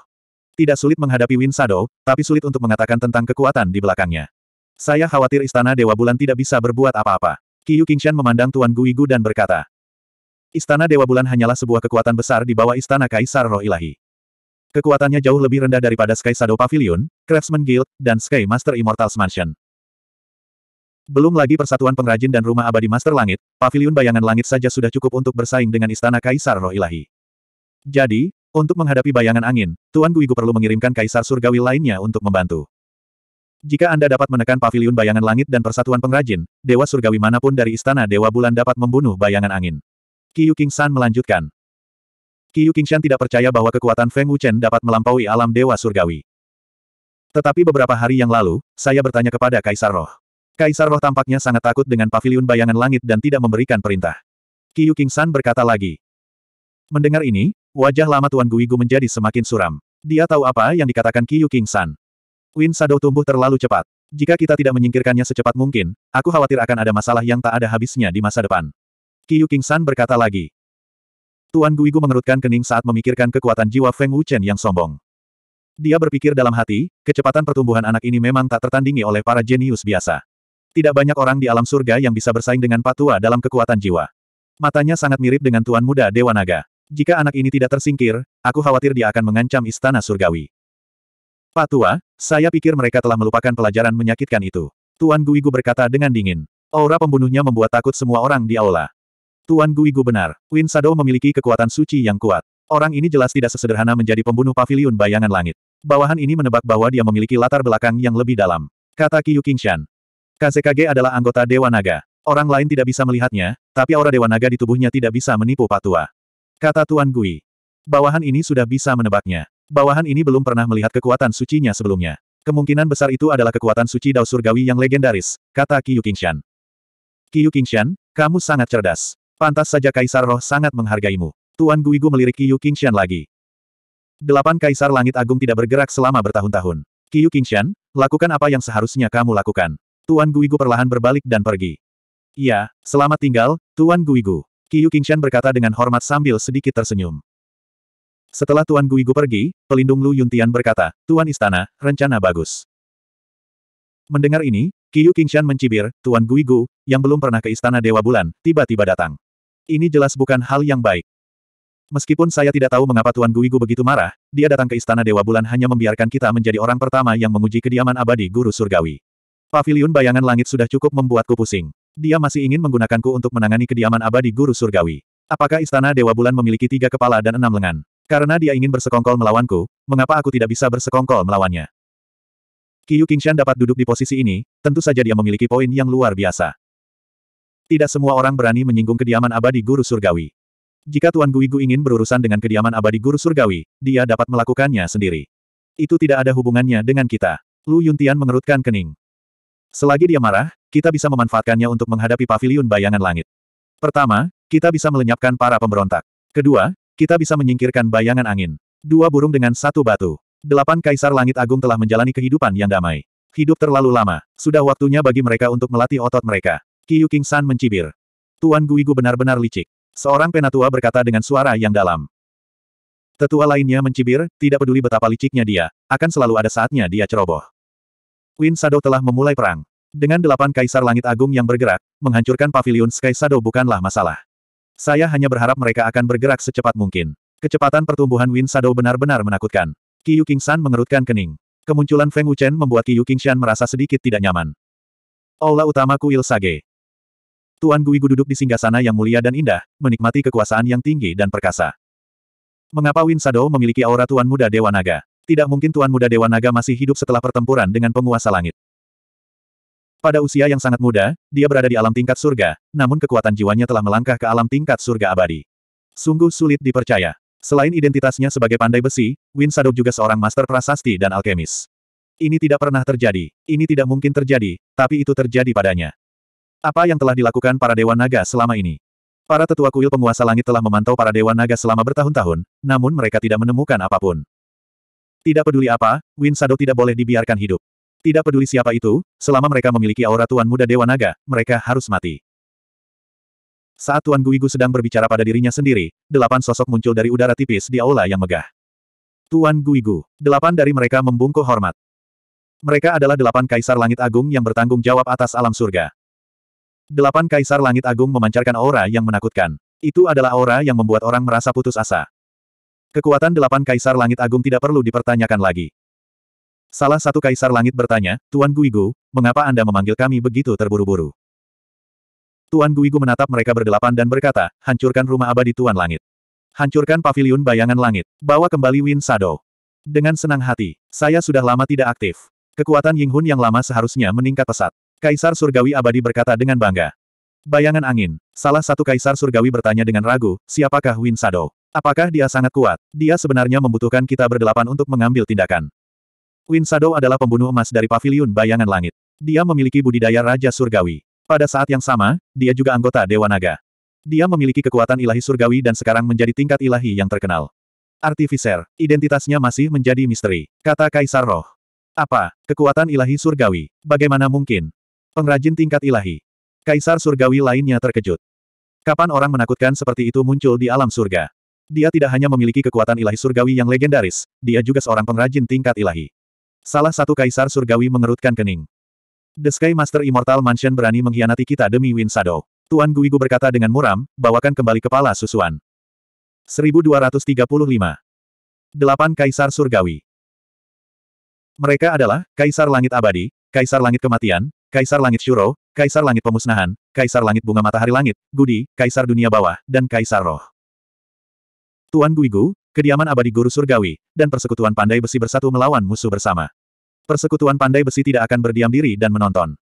Tidak sulit menghadapi Win tapi sulit untuk mengatakan tentang kekuatan di belakangnya. Saya khawatir Istana Dewa Bulan tidak bisa berbuat apa-apa. Kiyu Qingshan memandang Tuan Guigu dan berkata, Istana Dewa Bulan hanyalah sebuah kekuatan besar di bawah Istana Kaisar Roh Ilahi. Kekuatannya jauh lebih rendah daripada Sky Shadow Pavilion, Craftsman Guild, dan Sky Master Immortals Mansion. Belum lagi persatuan pengrajin dan rumah abadi Master Langit, pavilion bayangan langit saja sudah cukup untuk bersaing dengan istana Kaisar Roh Ilahi. Jadi, untuk menghadapi bayangan angin, Tuan Guigu perlu mengirimkan Kaisar Surgawi lainnya untuk membantu. Jika Anda dapat menekan pavilion bayangan langit dan persatuan pengrajin, Dewa Surgawi manapun dari istana Dewa Bulan dapat membunuh bayangan angin. Kiyu Kingshan melanjutkan. Kiyu Shan tidak percaya bahwa kekuatan Feng Wuchen dapat melampaui alam Dewa Surgawi. Tetapi beberapa hari yang lalu, saya bertanya kepada Kaisar Roh. Kaisar roh tampaknya sangat takut dengan paviliun bayangan langit dan tidak memberikan perintah. Kiyu Kingsan berkata lagi. Mendengar ini, wajah lama Tuan Guigu menjadi semakin suram. Dia tahu apa yang dikatakan Kiyu Kingsan. Win Shadow tumbuh terlalu cepat. Jika kita tidak menyingkirkannya secepat mungkin, aku khawatir akan ada masalah yang tak ada habisnya di masa depan. Kiyu Kingsan berkata lagi. Tuan Guigu mengerutkan kening saat memikirkan kekuatan jiwa Feng Wuchen yang sombong. Dia berpikir dalam hati, kecepatan pertumbuhan anak ini memang tak tertandingi oleh para jenius biasa. Tidak banyak orang di alam surga yang bisa bersaing dengan Patua dalam kekuatan jiwa. Matanya sangat mirip dengan Tuan Muda Dewa Naga. Jika anak ini tidak tersingkir, aku khawatir dia akan mengancam istana surgawi. Patua, saya pikir mereka telah melupakan pelajaran menyakitkan itu. Tuan Guigu berkata dengan dingin. Aura pembunuhnya membuat takut semua orang di aula. Tuan Guigu benar, Win Sado memiliki kekuatan suci yang kuat. Orang ini jelas tidak sesederhana menjadi pembunuh pavilion bayangan langit. Bawahan ini menebak bahwa dia memiliki latar belakang yang lebih dalam. Kata Qiyu Qingshan, KZKG adalah anggota Dewa Naga. Orang lain tidak bisa melihatnya, tapi aura Dewa Naga di tubuhnya tidak bisa menipu Patua. Kata Tuan Gui. Bawahan ini sudah bisa menebaknya. Bawahan ini belum pernah melihat kekuatan sucinya sebelumnya. Kemungkinan besar itu adalah kekuatan suci Dao Surgawi yang legendaris, kata Qiyu Qingshan. Qiyu Qingshan, kamu sangat cerdas. Pantas saja Kaisar Roh sangat menghargaimu. Tuan Guigu melirik Qiyu Qingshan lagi. Delapan Kaisar Langit Agung tidak bergerak selama bertahun-tahun. Qiyu Qingshan, lakukan apa yang seharusnya kamu lakukan. Tuan Guigu perlahan berbalik dan pergi. Iya, selamat tinggal, Tuan Guigu. Qiu Qingshan berkata dengan hormat sambil sedikit tersenyum. Setelah Tuan Guigu pergi, pelindung Lu Yuntian berkata, Tuan Istana, rencana bagus. Mendengar ini, Qiu Qingshan mencibir, Tuan Guigu, yang belum pernah ke Istana Dewa Bulan, tiba-tiba datang. Ini jelas bukan hal yang baik. Meskipun saya tidak tahu mengapa Tuan Guigu begitu marah, dia datang ke Istana Dewa Bulan hanya membiarkan kita menjadi orang pertama yang menguji kediaman abadi Guru Surgawi. Paviliun bayangan langit sudah cukup membuatku pusing. Dia masih ingin menggunakanku untuk menangani kediaman abadi guru surgawi. Apakah istana Dewa Bulan memiliki tiga kepala dan enam lengan? Karena dia ingin bersekongkol melawanku, mengapa aku tidak bisa bersekongkol melawannya? Kiyu Qingshan dapat duduk di posisi ini, tentu saja dia memiliki poin yang luar biasa. Tidak semua orang berani menyinggung kediaman abadi guru surgawi. Jika Tuan Guigu ingin berurusan dengan kediaman abadi guru surgawi, dia dapat melakukannya sendiri. Itu tidak ada hubungannya dengan kita. Lu Yuntian mengerutkan kening. Selagi dia marah, kita bisa memanfaatkannya untuk menghadapi pavilion bayangan langit. Pertama, kita bisa melenyapkan para pemberontak. Kedua, kita bisa menyingkirkan bayangan angin. Dua burung dengan satu batu. Delapan kaisar langit agung telah menjalani kehidupan yang damai. Hidup terlalu lama. Sudah waktunya bagi mereka untuk melatih otot mereka. Kiyu King San mencibir. Tuan Guigu benar-benar licik. Seorang penatua berkata dengan suara yang dalam. Tetua lainnya mencibir, tidak peduli betapa liciknya dia, akan selalu ada saatnya dia ceroboh. Queen Shadow telah memulai perang. Dengan delapan kaisar langit agung yang bergerak, menghancurkan pavilion Sky Shadow bukanlah masalah. Saya hanya berharap mereka akan bergerak secepat mungkin. Kecepatan pertumbuhan Wind Shadow benar-benar menakutkan. Qiyu Qingshan mengerutkan kening. Kemunculan Feng Wuchen membuat Qiyu Qingshan merasa sedikit tidak nyaman. Aula utama Kuil Sage. Tuan Guigu duduk di singgasana yang mulia dan indah, menikmati kekuasaan yang tinggi dan perkasa. Mengapa Wind Shadow memiliki aura Tuan Muda Dewa Naga? Tidak mungkin Tuan Muda Dewa Naga masih hidup setelah pertempuran dengan penguasa langit. Pada usia yang sangat muda, dia berada di alam tingkat surga, namun kekuatan jiwanya telah melangkah ke alam tingkat surga abadi. Sungguh sulit dipercaya. Selain identitasnya sebagai pandai besi, Win Sadok juga seorang master prasasti dan alkemis. Ini tidak pernah terjadi, ini tidak mungkin terjadi, tapi itu terjadi padanya. Apa yang telah dilakukan para Dewa Naga selama ini? Para tetua kuil penguasa langit telah memantau para Dewa Naga selama bertahun-tahun, namun mereka tidak menemukan apapun. Tidak peduli apa, Win Sado tidak boleh dibiarkan hidup. Tidak peduli siapa itu, selama mereka memiliki aura Tuan Muda Dewa Naga, mereka harus mati. Saat Tuan Guigu sedang berbicara pada dirinya sendiri, delapan sosok muncul dari udara tipis di aula yang megah. Tuan Guigu, delapan dari mereka membungkuk hormat. Mereka adalah delapan kaisar langit agung yang bertanggung jawab atas alam surga. Delapan kaisar langit agung memancarkan aura yang menakutkan. Itu adalah aura yang membuat orang merasa putus asa. Kekuatan delapan kaisar langit agung tidak perlu dipertanyakan lagi. Salah satu kaisar langit bertanya, Tuan Guigu, mengapa Anda memanggil kami begitu terburu-buru? Tuan Guigu menatap mereka berdelapan dan berkata, hancurkan rumah abadi Tuan Langit. Hancurkan pavilion bayangan langit. Bawa kembali Win Sado. Dengan senang hati, saya sudah lama tidak aktif. Kekuatan Ying Hun yang lama seharusnya meningkat pesat. Kaisar Surgawi abadi berkata dengan bangga. Bayangan angin. Salah satu kaisar surgawi bertanya dengan ragu, siapakah Win Sado? Apakah dia sangat kuat? Dia sebenarnya membutuhkan kita berdelapan untuk mengambil tindakan. Win Shadow adalah pembunuh emas dari paviliun bayangan langit. Dia memiliki budidaya Raja Surgawi. Pada saat yang sama, dia juga anggota Dewa Naga. Dia memiliki kekuatan ilahi surgawi dan sekarang menjadi tingkat ilahi yang terkenal. Artificer, identitasnya masih menjadi misteri, kata Kaisar Roh. Apa? Kekuatan ilahi surgawi? Bagaimana mungkin? Pengrajin tingkat ilahi. Kaisar surgawi lainnya terkejut. Kapan orang menakutkan seperti itu muncul di alam surga? Dia tidak hanya memiliki kekuatan ilahi surgawi yang legendaris, dia juga seorang pengrajin tingkat ilahi. Salah satu kaisar surgawi mengerutkan kening. The Sky Master Immortal Mansion berani mengkhianati kita demi Win Shadow. Tuan Guigu berkata dengan muram, bawakan kembali kepala susuan. 1235. Delapan Kaisar Surgawi Mereka adalah, Kaisar Langit Abadi, Kaisar Langit Kematian, Kaisar Langit Shuro, Kaisar Langit Pemusnahan, Kaisar Langit Bunga Matahari Langit, Gudi, Kaisar Dunia Bawah, dan Kaisar Roh. Tuan Guigu, kediaman abadi guru surgawi, dan persekutuan pandai besi bersatu melawan musuh bersama. Persekutuan pandai besi tidak akan berdiam diri dan menonton.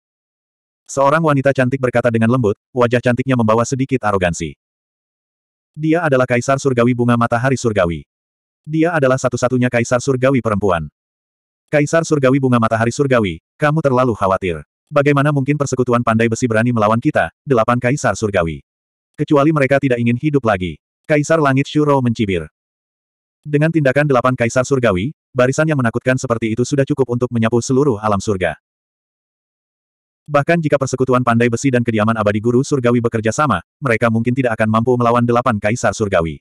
Seorang wanita cantik berkata dengan lembut, wajah cantiknya membawa sedikit arogansi. Dia adalah kaisar surgawi bunga matahari surgawi. Dia adalah satu-satunya kaisar surgawi perempuan. Kaisar surgawi bunga matahari surgawi, kamu terlalu khawatir. Bagaimana mungkin persekutuan pandai besi berani melawan kita, delapan kaisar surgawi? Kecuali mereka tidak ingin hidup lagi. Kaisar Langit Shuro mencibir. Dengan tindakan delapan kaisar surgawi, barisan yang menakutkan seperti itu sudah cukup untuk menyapu seluruh alam surga. Bahkan jika persekutuan pandai besi dan kediaman abadi guru surgawi bekerja sama, mereka mungkin tidak akan mampu melawan delapan kaisar surgawi.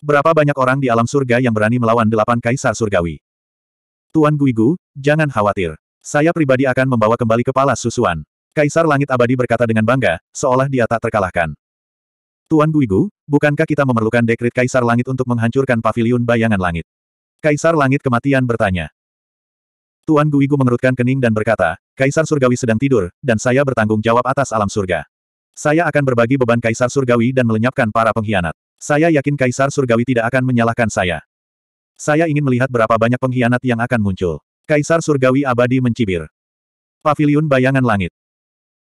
Berapa banyak orang di alam surga yang berani melawan delapan kaisar surgawi? Tuan Guigu, jangan khawatir. Saya pribadi akan membawa kembali kepala susuan. Kaisar Langit Abadi berkata dengan bangga, seolah dia tak terkalahkan. Tuan Guigu, Bukankah kita memerlukan dekrit Kaisar Langit untuk menghancurkan paviliun bayangan langit? Kaisar Langit Kematian bertanya. Tuan Guigu mengerutkan kening dan berkata, Kaisar Surgawi sedang tidur, dan saya bertanggung jawab atas alam surga. Saya akan berbagi beban Kaisar Surgawi dan melenyapkan para pengkhianat. Saya yakin Kaisar Surgawi tidak akan menyalahkan saya. Saya ingin melihat berapa banyak pengkhianat yang akan muncul. Kaisar Surgawi abadi mencibir. Paviliun Bayangan Langit.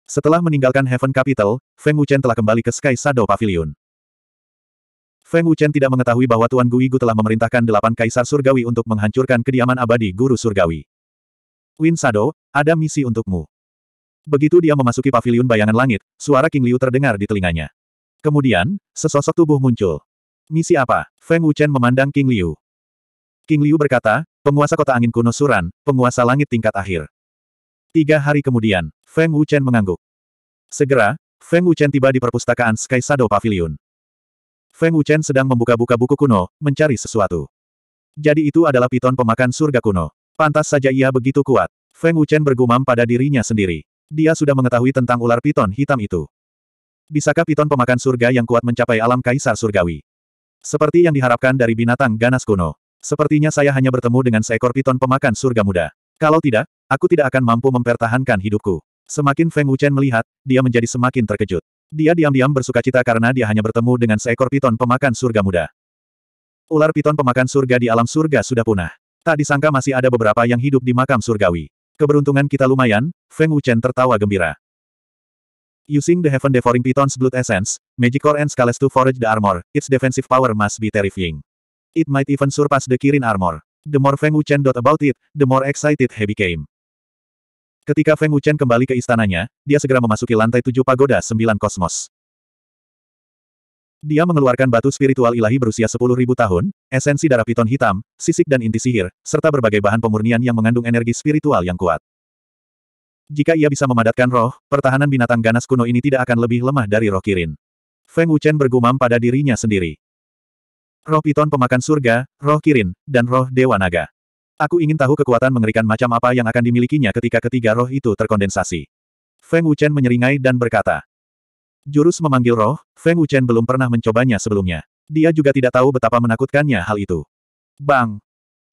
Setelah meninggalkan Heaven Capital, Feng Wuchen telah kembali ke Sky Shadow Pavilion. Feng Wuchen tidak mengetahui bahwa Tuan Guigu telah memerintahkan delapan kaisar surgawi untuk menghancurkan kediaman abadi guru surgawi. Win Sado, ada misi untukmu. Begitu dia memasuki Pavilion bayangan langit, suara King Liu terdengar di telinganya. Kemudian, sesosok tubuh muncul. Misi apa? Feng Wuchen memandang King Liu. King Liu berkata, penguasa kota angin kuno Suran, penguasa langit tingkat akhir. Tiga hari kemudian, Feng Wuchen mengangguk. Segera, Feng Wuchen tiba di perpustakaan Sky Shadow Pavilion. Feng Wuchen sedang membuka-buka buku kuno, mencari sesuatu. Jadi itu adalah piton pemakan surga kuno. Pantas saja ia begitu kuat. Feng Wuchen bergumam pada dirinya sendiri. Dia sudah mengetahui tentang ular piton hitam itu. Bisakah piton pemakan surga yang kuat mencapai alam kaisar surgawi? Seperti yang diharapkan dari binatang ganas kuno. Sepertinya saya hanya bertemu dengan seekor piton pemakan surga muda. Kalau tidak, aku tidak akan mampu mempertahankan hidupku. Semakin Feng Wuchen melihat, dia menjadi semakin terkejut. Dia diam-diam bersuka cita karena dia hanya bertemu dengan seekor piton pemakan surga muda. Ular piton pemakan surga di alam surga sudah punah. Tak disangka masih ada beberapa yang hidup di makam surgawi. Keberuntungan kita lumayan, Feng Wuchen tertawa gembira. Using the Heaven Devouring Piton's Blood Essence, Magic Core and Scales to forage the armor, its defensive power must be terrifying. It might even surpass the Kirin armor. The more Feng Wuchen thought about it, the more excited he became. Ketika Feng Wuchen kembali ke istananya, dia segera memasuki lantai tujuh pagoda sembilan kosmos. Dia mengeluarkan batu spiritual ilahi berusia sepuluh ribu tahun, esensi darah piton hitam, sisik dan inti sihir, serta berbagai bahan pemurnian yang mengandung energi spiritual yang kuat. Jika ia bisa memadatkan roh, pertahanan binatang ganas kuno ini tidak akan lebih lemah dari roh kirin. Feng Wuchen bergumam pada dirinya sendiri. Roh piton pemakan surga, roh kirin, dan roh dewa naga. Aku ingin tahu kekuatan mengerikan macam apa yang akan dimilikinya ketika ketiga roh itu terkondensasi. Feng Wuchen menyeringai dan berkata. Jurus memanggil roh, Feng Wuchen belum pernah mencobanya sebelumnya. Dia juga tidak tahu betapa menakutkannya hal itu. Bang!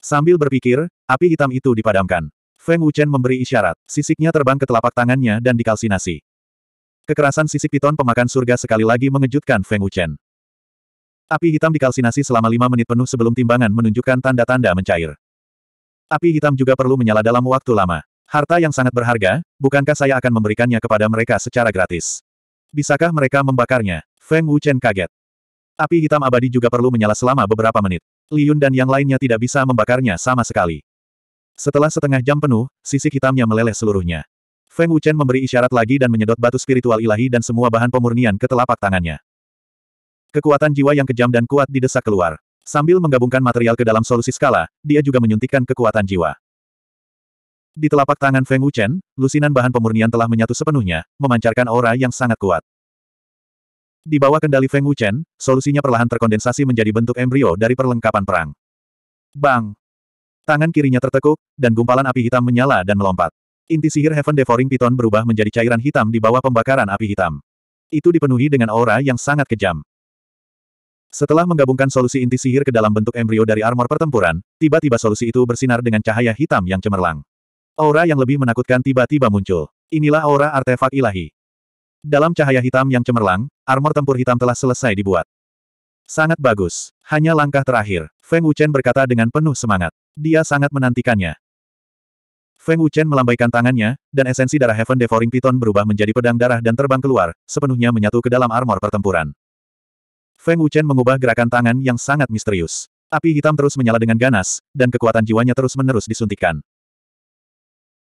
Sambil berpikir, api hitam itu dipadamkan. Feng Wuchen memberi isyarat, sisiknya terbang ke telapak tangannya dan dikalsinasi. Kekerasan sisik piton pemakan surga sekali lagi mengejutkan Feng Wuchen. Api hitam dikalsinasi selama lima menit penuh sebelum timbangan menunjukkan tanda-tanda mencair. Api hitam juga perlu menyala dalam waktu lama. Harta yang sangat berharga, bukankah saya akan memberikannya kepada mereka secara gratis? Bisakah mereka membakarnya? Feng Wuchen kaget. Api hitam abadi juga perlu menyala selama beberapa menit. Liun dan yang lainnya tidak bisa membakarnya sama sekali. Setelah setengah jam penuh, sisi hitamnya meleleh seluruhnya. Feng Wuchen memberi isyarat lagi dan menyedot batu spiritual ilahi dan semua bahan pemurnian ke telapak tangannya. Kekuatan jiwa yang kejam dan kuat didesak keluar. Sambil menggabungkan material ke dalam solusi skala, dia juga menyuntikkan kekuatan jiwa. Di telapak tangan Feng Wuchen, lusinan bahan pemurnian telah menyatu sepenuhnya, memancarkan aura yang sangat kuat. Di bawah kendali Feng Wuchen, solusinya perlahan terkondensasi menjadi bentuk embrio dari perlengkapan perang. Bang! Tangan kirinya tertekuk, dan gumpalan api hitam menyala dan melompat. Inti sihir Heaven Devouring Piton berubah menjadi cairan hitam di bawah pembakaran api hitam. Itu dipenuhi dengan aura yang sangat kejam. Setelah menggabungkan solusi inti sihir ke dalam bentuk embrio dari armor pertempuran, tiba-tiba solusi itu bersinar dengan cahaya hitam yang cemerlang. Aura yang lebih menakutkan tiba-tiba muncul. Inilah aura artefak ilahi. Dalam cahaya hitam yang cemerlang, armor tempur hitam telah selesai dibuat. Sangat bagus. Hanya langkah terakhir, Feng Wuchen berkata dengan penuh semangat. Dia sangat menantikannya. Feng Wuchen melambaikan tangannya, dan esensi darah Heaven Devouring Piton berubah menjadi pedang darah dan terbang keluar, sepenuhnya menyatu ke dalam armor pertempuran. Feng Wuchen mengubah gerakan tangan yang sangat misterius. Api hitam terus menyala dengan ganas, dan kekuatan jiwanya terus-menerus disuntikkan.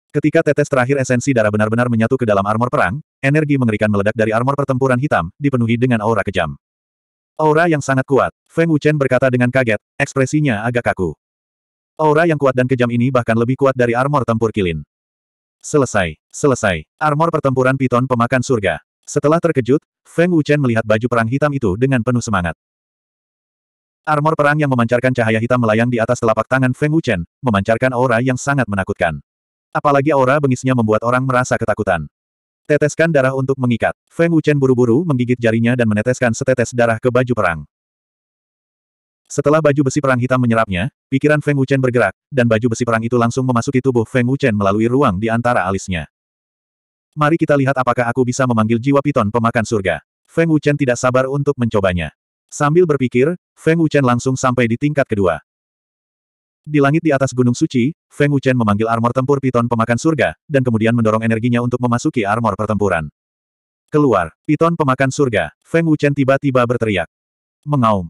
Ketika tetes terakhir esensi darah benar-benar menyatu ke dalam armor perang, energi mengerikan meledak dari armor pertempuran hitam, dipenuhi dengan aura kejam. Aura yang sangat kuat, Feng Wuchen berkata dengan kaget, ekspresinya agak kaku. Aura yang kuat dan kejam ini bahkan lebih kuat dari armor tempur kilin. Selesai, selesai. Armor pertempuran piton pemakan surga. Setelah terkejut, Feng Wuchen melihat baju perang hitam itu dengan penuh semangat. Armor perang yang memancarkan cahaya hitam melayang di atas telapak tangan Feng Wuchen, memancarkan aura yang sangat menakutkan. Apalagi aura bengisnya membuat orang merasa ketakutan. Teteskan darah untuk mengikat. Feng Wuchen buru-buru menggigit jarinya dan meneteskan setetes darah ke baju perang. Setelah baju besi perang hitam menyerapnya, pikiran Feng Wuchen bergerak, dan baju besi perang itu langsung memasuki tubuh Feng Wuchen melalui ruang di antara alisnya. Mari kita lihat apakah aku bisa memanggil jiwa piton pemakan surga. Feng Wuchen tidak sabar untuk mencobanya. Sambil berpikir, Feng Wuchen langsung sampai di tingkat kedua. Di langit di atas Gunung Suci, Feng Wuchen memanggil armor tempur piton pemakan surga, dan kemudian mendorong energinya untuk memasuki armor pertempuran. Keluar, piton pemakan surga, Feng Wuchen tiba-tiba berteriak. Mengaum.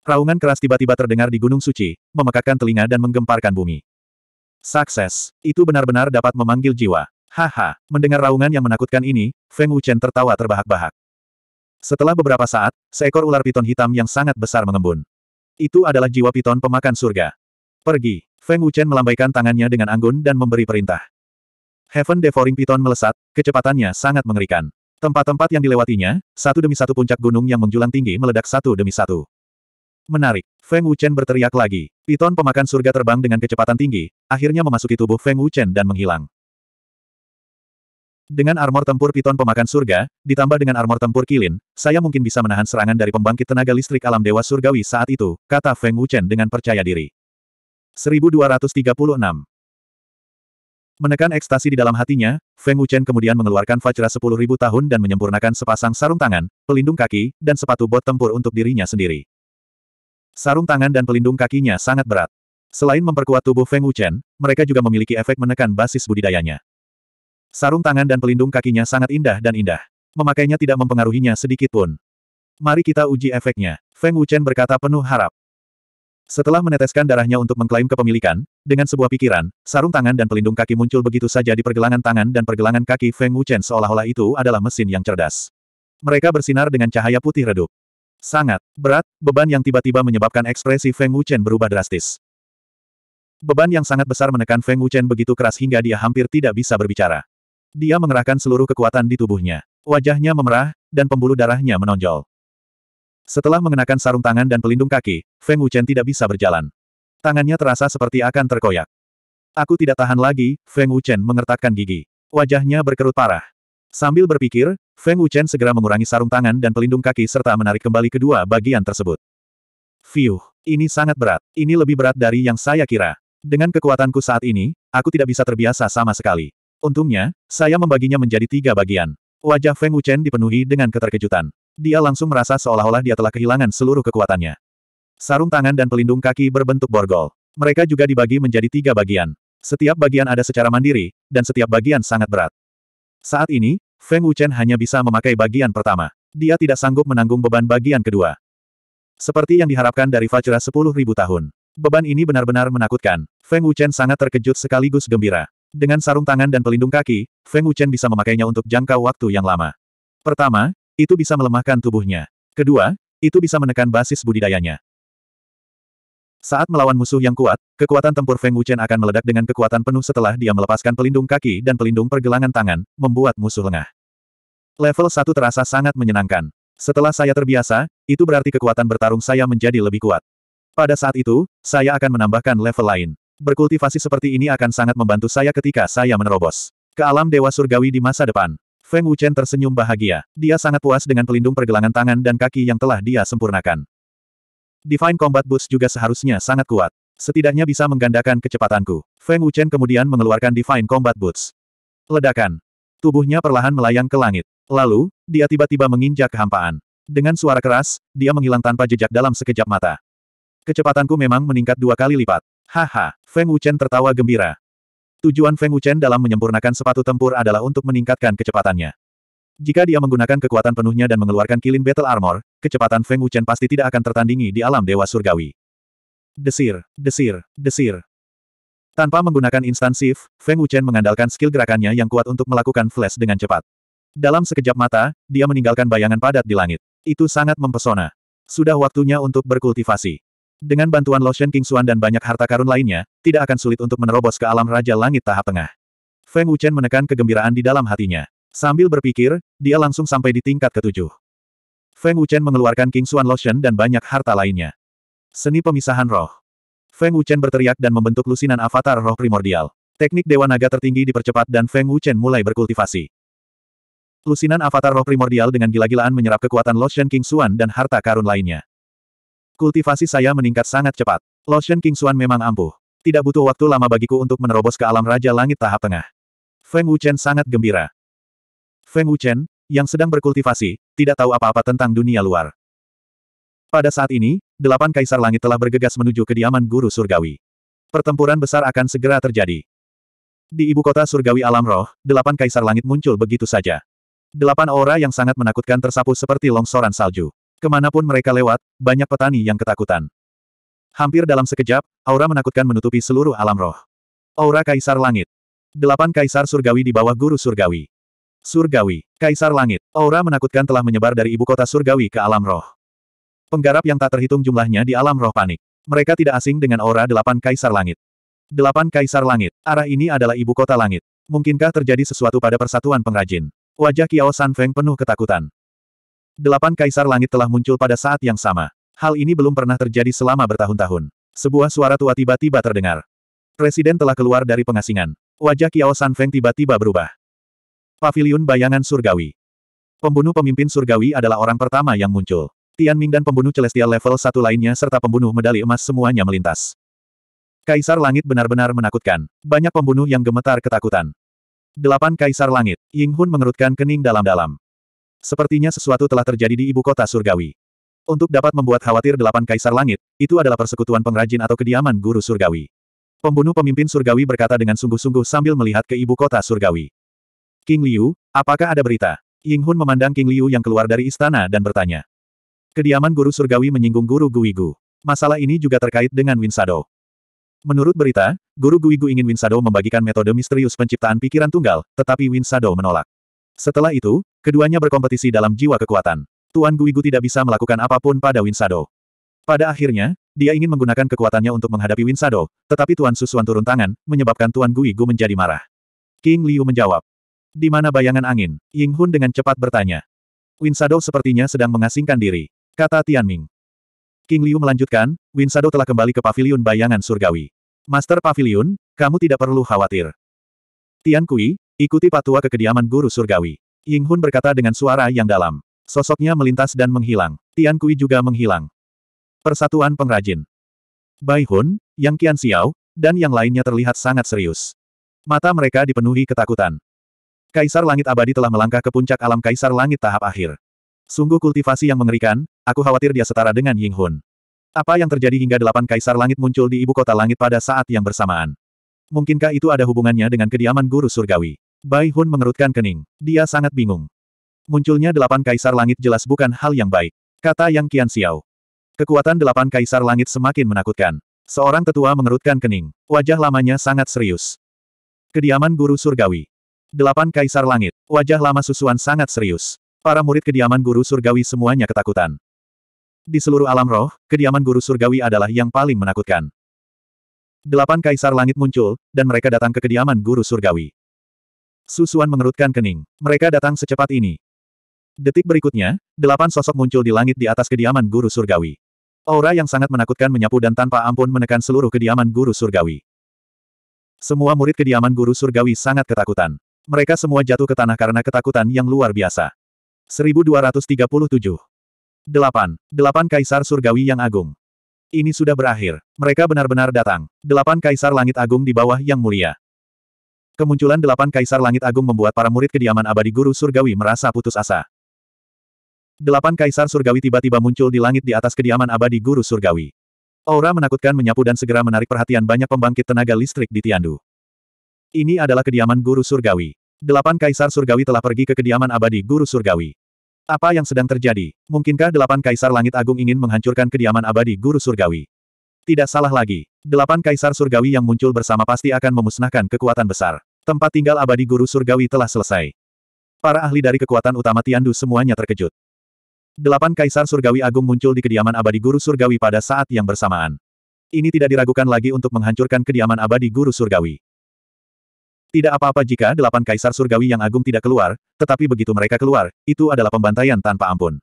Raungan keras tiba-tiba terdengar di Gunung Suci, memekakkan telinga dan menggemparkan bumi. Sukses, itu benar-benar dapat memanggil jiwa. Haha, mendengar raungan yang menakutkan ini, Feng Wuchen tertawa terbahak-bahak. Setelah beberapa saat, seekor ular piton hitam yang sangat besar mengembun. Itu adalah jiwa piton pemakan surga. Pergi. Feng Wuchen melambaikan tangannya dengan anggun dan memberi perintah. Heaven Devouring Piton melesat, kecepatannya sangat mengerikan. Tempat-tempat yang dilewatinya, satu demi satu puncak gunung yang menjulang tinggi meledak satu demi satu. Menarik. Feng Wuchen berteriak lagi. Piton pemakan surga terbang dengan kecepatan tinggi, akhirnya memasuki tubuh Feng Wuchen dan menghilang. Dengan armor tempur piton pemakan surga, ditambah dengan armor tempur kilin, saya mungkin bisa menahan serangan dari pembangkit tenaga listrik alam dewa surgawi saat itu, kata Feng Wuchen dengan percaya diri. 1236 Menekan ekstasi di dalam hatinya, Feng Wuchen kemudian mengeluarkan fajra 10.000 tahun dan menyempurnakan sepasang sarung tangan, pelindung kaki, dan sepatu bot tempur untuk dirinya sendiri. Sarung tangan dan pelindung kakinya sangat berat. Selain memperkuat tubuh Feng Wuchen, mereka juga memiliki efek menekan basis budidayanya. Sarung tangan dan pelindung kakinya sangat indah dan indah. Memakainya tidak mempengaruhinya sedikit pun. Mari kita uji efeknya, Feng Wuchen berkata penuh harap. Setelah meneteskan darahnya untuk mengklaim kepemilikan, dengan sebuah pikiran, sarung tangan dan pelindung kaki muncul begitu saja di pergelangan tangan dan pergelangan kaki Feng Wuchen seolah-olah itu adalah mesin yang cerdas. Mereka bersinar dengan cahaya putih redup. Sangat berat, beban yang tiba-tiba menyebabkan ekspresi Feng Wuchen berubah drastis. Beban yang sangat besar menekan Feng Wuchen begitu keras hingga dia hampir tidak bisa berbicara. Dia mengerahkan seluruh kekuatan di tubuhnya. Wajahnya memerah, dan pembuluh darahnya menonjol. Setelah mengenakan sarung tangan dan pelindung kaki, Feng Wuchen tidak bisa berjalan. Tangannya terasa seperti akan terkoyak. Aku tidak tahan lagi, Feng Wuchen mengertakkan gigi. Wajahnya berkerut parah. Sambil berpikir, Feng Wuchen segera mengurangi sarung tangan dan pelindung kaki serta menarik kembali kedua bagian tersebut. Fiuh, ini sangat berat. Ini lebih berat dari yang saya kira. Dengan kekuatanku saat ini, aku tidak bisa terbiasa sama sekali. Untungnya, saya membaginya menjadi tiga bagian. Wajah Feng Wuchen dipenuhi dengan keterkejutan. Dia langsung merasa seolah-olah dia telah kehilangan seluruh kekuatannya. Sarung tangan dan pelindung kaki berbentuk borgol. Mereka juga dibagi menjadi tiga bagian. Setiap bagian ada secara mandiri, dan setiap bagian sangat berat. Saat ini, Feng Wuchen hanya bisa memakai bagian pertama. Dia tidak sanggup menanggung beban bagian kedua. Seperti yang diharapkan dari Fajra 10.000 tahun. Beban ini benar-benar menakutkan. Feng Wuchen sangat terkejut sekaligus gembira. Dengan sarung tangan dan pelindung kaki, Feng Wuchen bisa memakainya untuk jangka waktu yang lama. Pertama, itu bisa melemahkan tubuhnya. Kedua, itu bisa menekan basis budidayanya. Saat melawan musuh yang kuat, kekuatan tempur Feng Wuchen akan meledak dengan kekuatan penuh setelah dia melepaskan pelindung kaki dan pelindung pergelangan tangan, membuat musuh lengah. Level 1 terasa sangat menyenangkan. Setelah saya terbiasa, itu berarti kekuatan bertarung saya menjadi lebih kuat. Pada saat itu, saya akan menambahkan level lain. Berkultivasi seperti ini akan sangat membantu saya ketika saya menerobos. Ke alam Dewa Surgawi di masa depan. Feng Wuchen tersenyum bahagia. Dia sangat puas dengan pelindung pergelangan tangan dan kaki yang telah dia sempurnakan. Divine Combat Boost juga seharusnya sangat kuat. Setidaknya bisa menggandakan kecepatanku. Feng Wuchen kemudian mengeluarkan Divine Combat Boots. Ledakan. Tubuhnya perlahan melayang ke langit. Lalu, dia tiba-tiba menginjak kehampaan. Dengan suara keras, dia menghilang tanpa jejak dalam sekejap mata. Kecepatanku memang meningkat dua kali lipat. Haha, Feng Wuchen tertawa gembira. Tujuan Feng Wuchen dalam menyempurnakan sepatu tempur adalah untuk meningkatkan kecepatannya. Jika dia menggunakan kekuatan penuhnya dan mengeluarkan kilin battle armor, kecepatan Feng Wuchen pasti tidak akan tertandingi di alam dewa surgawi. Desir, desir, desir. Tanpa menggunakan instansif, Feng Wuchen mengandalkan skill gerakannya yang kuat untuk melakukan flash dengan cepat. Dalam sekejap mata, dia meninggalkan bayangan padat di langit. Itu sangat mempesona. Sudah waktunya untuk berkultivasi. Dengan bantuan Lotion King Xuan dan banyak harta karun lainnya, tidak akan sulit untuk menerobos ke alam Raja Langit tahap tengah. Feng Wuchen menekan kegembiraan di dalam hatinya. Sambil berpikir, dia langsung sampai di tingkat ketujuh. Feng Wuchen mengeluarkan King Xuan Lotion dan banyak harta lainnya. Seni pemisahan roh. Feng Wuchen berteriak dan membentuk lusinan avatar roh primordial. Teknik Dewa Naga tertinggi dipercepat dan Feng Wuchen mulai berkultivasi. Lusinan avatar roh primordial dengan gila-gilaan menyerap kekuatan Lotion King Xuan dan harta karun lainnya. Kultivasi saya meningkat sangat cepat. Lotion King Xuan memang ampuh. Tidak butuh waktu lama bagiku untuk menerobos ke alam Raja Langit tahap tengah. Feng Wuchen sangat gembira. Feng Wuchen, yang sedang berkultivasi, tidak tahu apa-apa tentang dunia luar. Pada saat ini, delapan kaisar langit telah bergegas menuju kediaman guru surgawi. Pertempuran besar akan segera terjadi. Di ibu kota surgawi alam roh, delapan kaisar langit muncul begitu saja. Delapan aura yang sangat menakutkan tersapu seperti longsoran salju. Kemanapun mereka lewat, banyak petani yang ketakutan. Hampir dalam sekejap, aura menakutkan menutupi seluruh alam roh. Aura Kaisar Langit. Delapan Kaisar Surgawi di bawah Guru Surgawi. Surgawi, Kaisar Langit. Aura menakutkan telah menyebar dari ibu kota Surgawi ke alam roh. Penggarap yang tak terhitung jumlahnya di alam roh panik. Mereka tidak asing dengan aura delapan Kaisar Langit. Delapan Kaisar Langit. Arah ini adalah ibu kota langit. Mungkinkah terjadi sesuatu pada persatuan pengrajin? Wajah Kiao Sanfeng penuh ketakutan. Delapan kaisar langit telah muncul pada saat yang sama. Hal ini belum pernah terjadi selama bertahun-tahun. Sebuah suara tua tiba-tiba terdengar. Presiden telah keluar dari pengasingan. Wajah Kiao San Feng tiba-tiba berubah. Paviliun Bayangan Surgawi. Pembunuh pemimpin surgawi adalah orang pertama yang muncul. Tian Ming dan pembunuh Celestial level satu lainnya serta pembunuh medali emas semuanya melintas. Kaisar Langit benar-benar menakutkan. Banyak pembunuh yang gemetar ketakutan. Delapan Kaisar Langit, Ying Hun mengerutkan kening dalam-dalam. Sepertinya sesuatu telah terjadi di ibu kota surgawi. Untuk dapat membuat khawatir delapan kaisar langit, itu adalah persekutuan pengrajin atau kediaman guru surgawi. Pembunuh pemimpin surgawi berkata dengan sungguh-sungguh sambil melihat ke ibu kota surgawi. King Liu, apakah ada berita? Ying Hun memandang King Liu yang keluar dari istana dan bertanya. Kediaman guru surgawi menyinggung guru Gui Masalah ini juga terkait dengan Winsado. Menurut berita, Guru Guigu ingin Winsado membagikan metode misterius penciptaan pikiran tunggal, tetapi Winsado menolak. Setelah itu, Keduanya berkompetisi dalam jiwa kekuatan. Tuan Guigu tidak bisa melakukan apapun pada Winsado. Pada akhirnya, dia ingin menggunakan kekuatannya untuk menghadapi Winsado, tetapi Tuan Susuan turun tangan, menyebabkan Tuan Guigu menjadi marah. King Liu menjawab. Di mana bayangan angin? Ying Hun dengan cepat bertanya. Winsado sepertinya sedang mengasingkan diri, kata Tian Ming. King Liu melanjutkan, Winsado telah kembali ke pavilion bayangan surgawi. Master Pavilion, kamu tidak perlu khawatir. Tian Kui, ikuti patua ke kediaman guru surgawi. Ying Hun berkata dengan suara yang dalam. Sosoknya melintas dan menghilang. Tian Kui juga menghilang. Persatuan pengrajin. Bai Hun, Yang Qian Xiao, dan yang lainnya terlihat sangat serius. Mata mereka dipenuhi ketakutan. Kaisar Langit Abadi telah melangkah ke puncak alam Kaisar Langit tahap akhir. Sungguh kultivasi yang mengerikan, aku khawatir dia setara dengan Ying Hun. Apa yang terjadi hingga delapan Kaisar Langit muncul di ibu kota langit pada saat yang bersamaan? Mungkinkah itu ada hubungannya dengan kediaman Guru Surgawi? Bai Hun mengerutkan kening. Dia sangat bingung. Munculnya delapan kaisar langit jelas bukan hal yang baik. Kata Yang Qian Xiao. Kekuatan delapan kaisar langit semakin menakutkan. Seorang tetua mengerutkan kening. Wajah lamanya sangat serius. Kediaman Guru Surgawi. Delapan kaisar langit. Wajah lama susuan sangat serius. Para murid kediaman Guru Surgawi semuanya ketakutan. Di seluruh alam roh, kediaman Guru Surgawi adalah yang paling menakutkan. Delapan kaisar langit muncul, dan mereka datang ke kediaman Guru Surgawi. Susuan mengerutkan kening. Mereka datang secepat ini. Detik berikutnya, delapan sosok muncul di langit di atas kediaman guru surgawi. Aura yang sangat menakutkan menyapu dan tanpa ampun menekan seluruh kediaman guru surgawi. Semua murid kediaman guru surgawi sangat ketakutan. Mereka semua jatuh ke tanah karena ketakutan yang luar biasa. 1237. 8. delapan kaisar surgawi yang agung. Ini sudah berakhir. Mereka benar-benar datang. Delapan kaisar langit agung di bawah yang mulia. Kemunculan delapan kaisar langit agung membuat para murid kediaman abadi guru surgawi merasa putus asa. Delapan kaisar surgawi tiba-tiba muncul di langit di atas kediaman abadi guru surgawi. Aura menakutkan menyapu dan segera menarik perhatian banyak pembangkit tenaga listrik di Tiandu. Ini adalah kediaman guru surgawi. Delapan kaisar surgawi telah pergi ke kediaman abadi guru surgawi. Apa yang sedang terjadi? Mungkinkah delapan kaisar langit agung ingin menghancurkan kediaman abadi guru surgawi? Tidak salah lagi. Delapan kaisar surgawi yang muncul bersama pasti akan memusnahkan kekuatan besar. Tempat tinggal abadi guru surgawi telah selesai. Para ahli dari kekuatan utama Tiandu semuanya terkejut. Delapan kaisar surgawi agung muncul di kediaman abadi guru surgawi pada saat yang bersamaan. Ini tidak diragukan lagi untuk menghancurkan kediaman abadi guru surgawi. Tidak apa-apa jika delapan kaisar surgawi yang agung tidak keluar, tetapi begitu mereka keluar, itu adalah pembantaian tanpa ampun.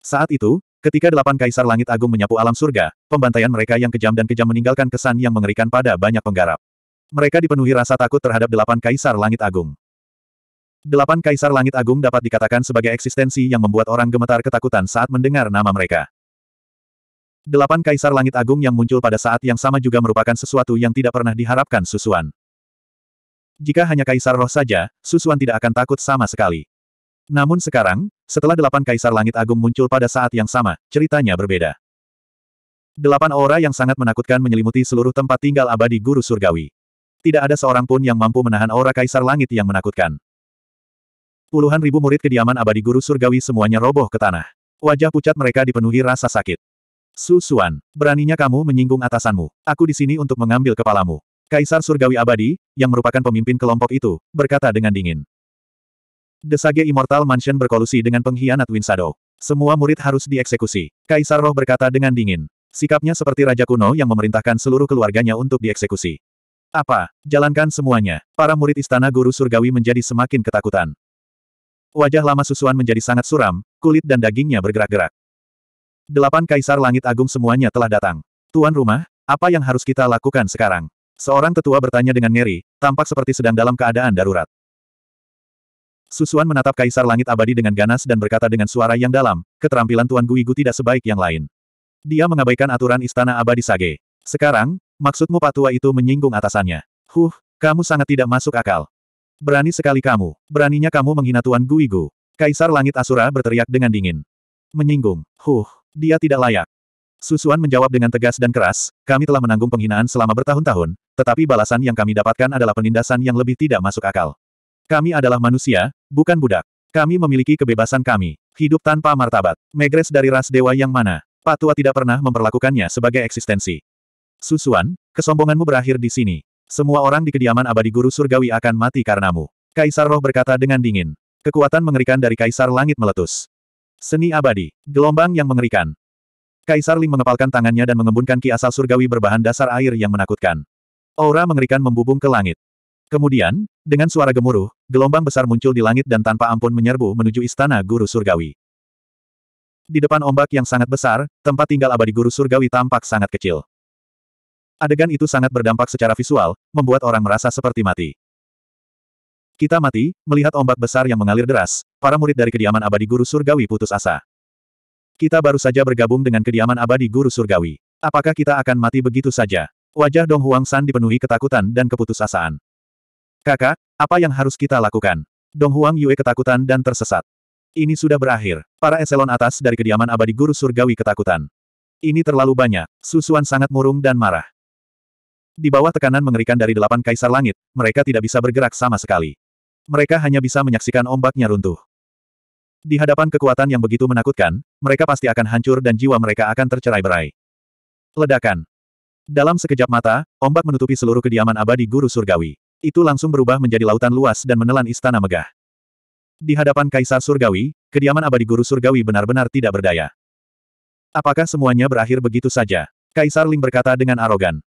Saat itu, Ketika delapan kaisar langit agung menyapu alam surga, pembantaian mereka yang kejam dan kejam meninggalkan kesan yang mengerikan pada banyak penggarap. Mereka dipenuhi rasa takut terhadap delapan kaisar langit agung. Delapan kaisar langit agung dapat dikatakan sebagai eksistensi yang membuat orang gemetar ketakutan saat mendengar nama mereka. Delapan kaisar langit agung yang muncul pada saat yang sama juga merupakan sesuatu yang tidak pernah diharapkan Susuan. Jika hanya kaisar roh saja, Susuan tidak akan takut sama sekali. Namun sekarang, setelah delapan kaisar langit agung muncul pada saat yang sama, ceritanya berbeda. Delapan aura yang sangat menakutkan menyelimuti seluruh tempat tinggal abadi guru surgawi. Tidak ada seorang pun yang mampu menahan aura kaisar langit yang menakutkan. Puluhan ribu murid kediaman abadi guru surgawi semuanya roboh ke tanah. Wajah pucat mereka dipenuhi rasa sakit. Susuan, beraninya kamu menyinggung atasanmu. Aku di sini untuk mengambil kepalamu. Kaisar Surgawi Abadi, yang merupakan pemimpin kelompok itu, berkata dengan dingin. Desage Immortal Mansion berkolusi dengan pengkhianat Winsado. Semua murid harus dieksekusi. Kaisar Roh berkata dengan dingin. Sikapnya seperti Raja Kuno yang memerintahkan seluruh keluarganya untuk dieksekusi. Apa? Jalankan semuanya. Para murid istana guru surgawi menjadi semakin ketakutan. Wajah lama susuan menjadi sangat suram, kulit dan dagingnya bergerak-gerak. Delapan kaisar langit agung semuanya telah datang. Tuan rumah, apa yang harus kita lakukan sekarang? Seorang tetua bertanya dengan ngeri, tampak seperti sedang dalam keadaan darurat. Susuan menatap Kaisar Langit Abadi dengan ganas dan berkata dengan suara yang dalam, keterampilan Tuan Guigu tidak sebaik yang lain. Dia mengabaikan aturan Istana Abadi Sage. Sekarang, maksudmu Pak Tua itu menyinggung atasannya. Huh, kamu sangat tidak masuk akal. Berani sekali kamu. Beraninya kamu menghina Tuan Guigu. Kaisar Langit Asura berteriak dengan dingin. Menyinggung. Huh, dia tidak layak. Susuan menjawab dengan tegas dan keras, kami telah menanggung penghinaan selama bertahun-tahun, tetapi balasan yang kami dapatkan adalah penindasan yang lebih tidak masuk akal. Kami adalah manusia, bukan budak. Kami memiliki kebebasan kami. Hidup tanpa martabat. Megres dari ras dewa yang mana? Patua tidak pernah memperlakukannya sebagai eksistensi. Susuan, kesombonganmu berakhir di sini. Semua orang di kediaman abadi guru surgawi akan mati karenamu. Kaisar roh berkata dengan dingin. Kekuatan mengerikan dari kaisar langit meletus. Seni abadi. Gelombang yang mengerikan. Kaisar Ling mengepalkan tangannya dan mengembunkan ki asal surgawi berbahan dasar air yang menakutkan. Aura mengerikan membubung ke langit. Kemudian, dengan suara gemuruh, gelombang besar muncul di langit dan tanpa ampun menyerbu menuju istana guru surgawi. Di depan ombak yang sangat besar, tempat tinggal abadi guru surgawi tampak sangat kecil. Adegan itu sangat berdampak secara visual, membuat orang merasa seperti mati. Kita mati, melihat ombak besar yang mengalir deras, para murid dari kediaman abadi guru surgawi putus asa. Kita baru saja bergabung dengan kediaman abadi guru surgawi. Apakah kita akan mati begitu saja? Wajah Dong Huang San dipenuhi ketakutan dan keputusasaan. Kakak, apa yang harus kita lakukan? Dong Huang Yue ketakutan dan tersesat. Ini sudah berakhir. Para eselon atas dari kediaman abadi guru surgawi ketakutan. Ini terlalu banyak. Susuan sangat murung dan marah. Di bawah tekanan mengerikan dari delapan kaisar langit, mereka tidak bisa bergerak sama sekali. Mereka hanya bisa menyaksikan ombaknya runtuh. Di hadapan kekuatan yang begitu menakutkan, mereka pasti akan hancur dan jiwa mereka akan tercerai-berai. Ledakan. Dalam sekejap mata, ombak menutupi seluruh kediaman abadi guru surgawi itu langsung berubah menjadi lautan luas dan menelan istana megah. Di hadapan Kaisar Surgawi, kediaman abadi guru Surgawi benar-benar tidak berdaya. Apakah semuanya berakhir begitu saja? Kaisar Ling berkata dengan arogan.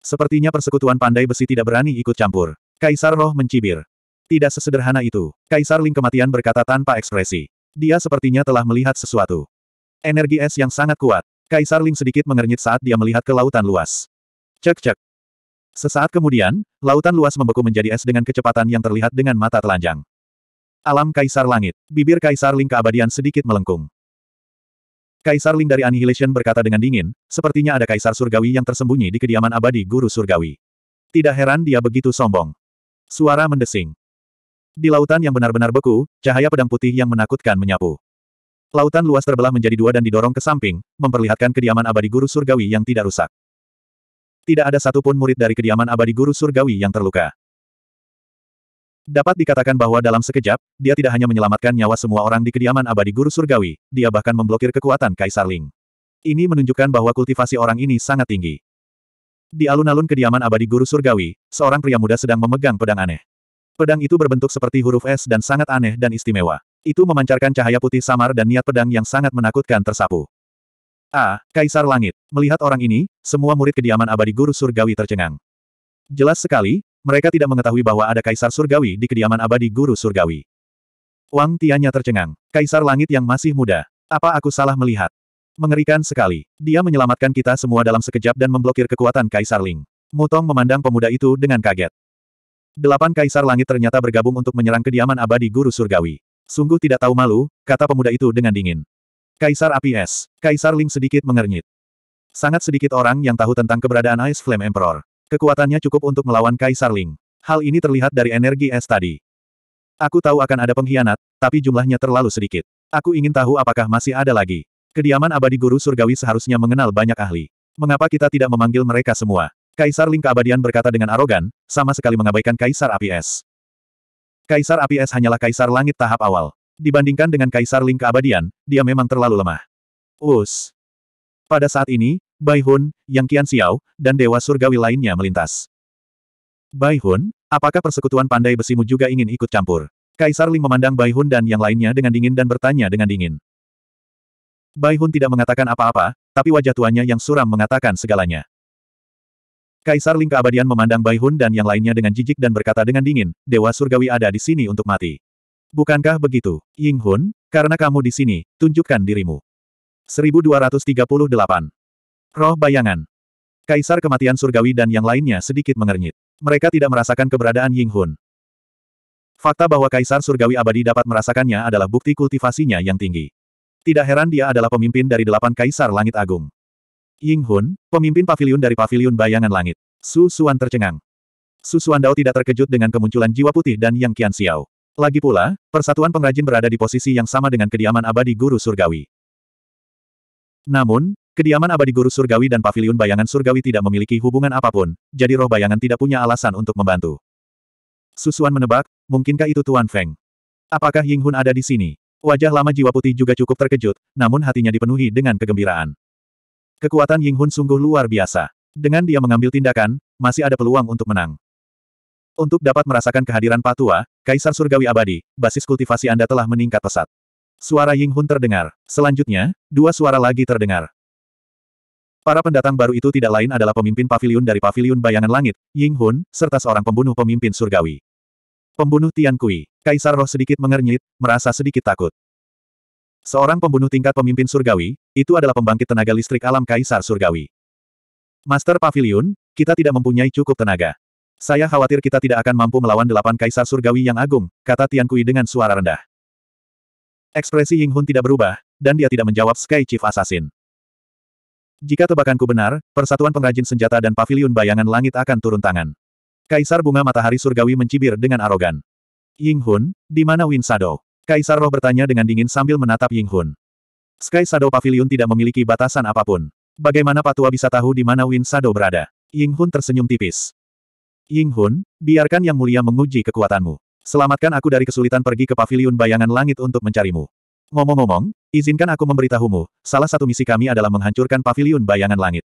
Sepertinya persekutuan pandai besi tidak berani ikut campur. Kaisar Roh mencibir. Tidak sesederhana itu. Kaisar Ling kematian berkata tanpa ekspresi. Dia sepertinya telah melihat sesuatu. Energi es yang sangat kuat. Kaisar Ling sedikit mengernyit saat dia melihat ke lautan luas. Cek-cek. Sesaat kemudian, lautan luas membeku menjadi es dengan kecepatan yang terlihat dengan mata telanjang. Alam Kaisar Langit. Bibir Kaisar Ling keabadian sedikit melengkung. Kaisar Ling dari Annihilation berkata dengan dingin, sepertinya ada Kaisar Surgawi yang tersembunyi di kediaman abadi Guru Surgawi. Tidak heran dia begitu sombong. Suara mendesing. Di lautan yang benar-benar beku, cahaya pedang putih yang menakutkan menyapu. Lautan luas terbelah menjadi dua dan didorong ke samping, memperlihatkan kediaman abadi Guru Surgawi yang tidak rusak. Tidak ada satupun murid dari kediaman abadi guru surgawi yang terluka. Dapat dikatakan bahwa dalam sekejap, dia tidak hanya menyelamatkan nyawa semua orang di kediaman abadi guru surgawi, dia bahkan memblokir kekuatan Kaisar Ling. Ini menunjukkan bahwa kultivasi orang ini sangat tinggi. Di alun-alun kediaman abadi guru surgawi, seorang pria muda sedang memegang pedang aneh. Pedang itu berbentuk seperti huruf S dan sangat aneh dan istimewa. Itu memancarkan cahaya putih samar dan niat pedang yang sangat menakutkan tersapu. A. Kaisar Langit. Melihat orang ini, semua murid kediaman abadi guru surgawi tercengang. Jelas sekali, mereka tidak mengetahui bahwa ada kaisar surgawi di kediaman abadi guru surgawi. Wang Tianya tercengang. Kaisar Langit yang masih muda. Apa aku salah melihat? Mengerikan sekali. Dia menyelamatkan kita semua dalam sekejap dan memblokir kekuatan Kaisar Ling. Mutong memandang pemuda itu dengan kaget. Delapan Kaisar Langit ternyata bergabung untuk menyerang kediaman abadi guru surgawi. Sungguh tidak tahu malu, kata pemuda itu dengan dingin. Kaisar Api Es. Kaisar Ling sedikit mengernyit. Sangat sedikit orang yang tahu tentang keberadaan Ice Flame Emperor. Kekuatannya cukup untuk melawan Kaisar Ling. Hal ini terlihat dari energi es tadi. Aku tahu akan ada pengkhianat, tapi jumlahnya terlalu sedikit. Aku ingin tahu apakah masih ada lagi. Kediaman abadi guru surgawi seharusnya mengenal banyak ahli. Mengapa kita tidak memanggil mereka semua? Kaisar Ling keabadian berkata dengan arogan, sama sekali mengabaikan Kaisar Api Es. Kaisar Api Es hanyalah Kaisar Langit tahap awal. Dibandingkan dengan Kaisar Ling keabadian, dia memang terlalu lemah. Us. Pada saat ini, Bai Hun, Yang Kian Xiao, dan Dewa Surgawi lainnya melintas. Bai Hun, apakah persekutuan pandai besimu juga ingin ikut campur? Kaisar Ling memandang Bai Hun dan yang lainnya dengan dingin dan bertanya dengan dingin. Bai Hun tidak mengatakan apa-apa, tapi wajah tuanya yang suram mengatakan segalanya. Kaisar Ling keabadian memandang Bai Hun dan yang lainnya dengan jijik dan berkata dengan dingin, Dewa Surgawi ada di sini untuk mati. Bukankah begitu, Ying Hun? Karena kamu di sini, tunjukkan dirimu. 1238. Roh Bayangan Kaisar Kematian Surgawi dan yang lainnya sedikit mengernyit. Mereka tidak merasakan keberadaan Ying Hun. Fakta bahwa Kaisar Surgawi abadi dapat merasakannya adalah bukti kultivasinya yang tinggi. Tidak heran dia adalah pemimpin dari delapan Kaisar Langit Agung. Ying Hun, pemimpin pavilion dari pavilion bayangan langit. Su Suan tercengang. Su Suan Dao tidak terkejut dengan kemunculan jiwa putih dan Yang Kian Xiao. Lagi pula, persatuan pengrajin berada di posisi yang sama dengan kediaman abadi guru surgawi. Namun, kediaman abadi guru surgawi dan paviliun bayangan surgawi tidak memiliki hubungan apapun, jadi roh bayangan tidak punya alasan untuk membantu. Susuan menebak, mungkinkah itu Tuan Feng? Apakah Ying Hun ada di sini? Wajah lama jiwa putih juga cukup terkejut, namun hatinya dipenuhi dengan kegembiraan. Kekuatan Ying Hun sungguh luar biasa. Dengan dia mengambil tindakan, masih ada peluang untuk menang. Untuk dapat merasakan kehadiran Patua, Kaisar Surgawi Abadi, basis kultivasi Anda telah meningkat pesat. Suara Ying Hun terdengar. Selanjutnya, dua suara lagi terdengar. Para pendatang baru itu tidak lain adalah pemimpin pavilion dari pavilion bayangan langit, Ying Hun, serta seorang pembunuh pemimpin surgawi. Pembunuh Tian Kui. Kaisar Roh sedikit mengernyit, merasa sedikit takut. Seorang pembunuh tingkat pemimpin surgawi, itu adalah pembangkit tenaga listrik alam Kaisar Surgawi. Master Pavilion, kita tidak mempunyai cukup tenaga. Saya khawatir kita tidak akan mampu melawan delapan kaisar surgawi yang agung, kata Tian Kui dengan suara rendah. Ekspresi Ying Hun tidak berubah, dan dia tidak menjawab Sky Chief Assassin. Jika tebakanku benar, Persatuan Pengrajin Senjata dan Paviliun Bayangan Langit akan turun tangan. Kaisar Bunga Matahari Surgawi mencibir dengan arogan. Ying Hun, di mana Win Shadow? Kaisar Roh bertanya dengan dingin sambil menatap Ying Hun. Sky Sado Pavilion tidak memiliki batasan apapun. Bagaimana Patua bisa tahu di mana Win Shadow berada? Ying Hun tersenyum tipis. Ying Hun, biarkan Yang Mulia menguji kekuatanmu. Selamatkan aku dari kesulitan pergi ke paviliun bayangan langit untuk mencarimu. Ngomong-ngomong, izinkan aku memberitahumu, salah satu misi kami adalah menghancurkan paviliun bayangan langit.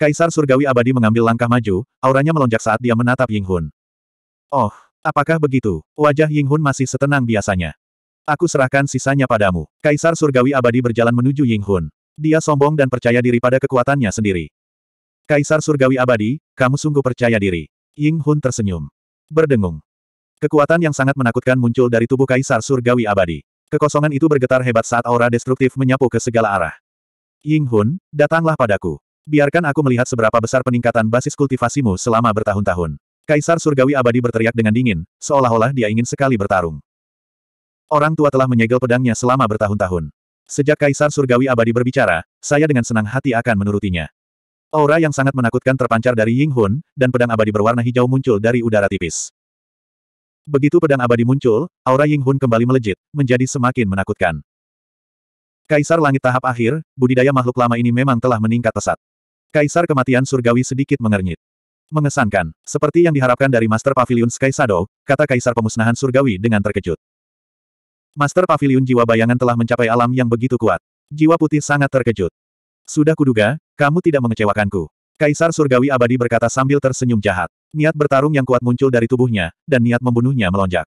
Kaisar Surgawi Abadi mengambil langkah maju, auranya melonjak saat dia menatap Ying Hun. Oh, apakah begitu? Wajah Ying Hun masih setenang biasanya. Aku serahkan sisanya padamu. Kaisar Surgawi Abadi berjalan menuju Ying Hun. Dia sombong dan percaya diri pada kekuatannya sendiri. Kaisar Surgawi Abadi, kamu sungguh percaya diri. Ying Hun tersenyum. Berdengung. Kekuatan yang sangat menakutkan muncul dari tubuh Kaisar Surgawi Abadi. Kekosongan itu bergetar hebat saat aura destruktif menyapu ke segala arah. Ying Hun, datanglah padaku. Biarkan aku melihat seberapa besar peningkatan basis kultivasimu selama bertahun-tahun. Kaisar Surgawi Abadi berteriak dengan dingin, seolah-olah dia ingin sekali bertarung. Orang tua telah menyegel pedangnya selama bertahun-tahun. Sejak Kaisar Surgawi Abadi berbicara, saya dengan senang hati akan menurutinya. Aura yang sangat menakutkan terpancar dari Ying Hun, dan pedang abadi berwarna hijau muncul dari udara tipis. Begitu pedang abadi muncul, aura Ying Hun kembali melejit, menjadi semakin menakutkan. Kaisar Langit tahap akhir, budidaya makhluk lama ini memang telah meningkat pesat. Kaisar kematian surgawi sedikit mengernyit. Mengesankan, seperti yang diharapkan dari Master Pavilion Sky Shadow, kata Kaisar Pemusnahan Surgawi dengan terkejut. Master Pavilion Jiwa Bayangan telah mencapai alam yang begitu kuat. Jiwa putih sangat terkejut. Sudah kuduga, kamu tidak mengecewakanku. Kaisar Surgawi Abadi berkata sambil tersenyum jahat. Niat bertarung yang kuat muncul dari tubuhnya, dan niat membunuhnya melonjak.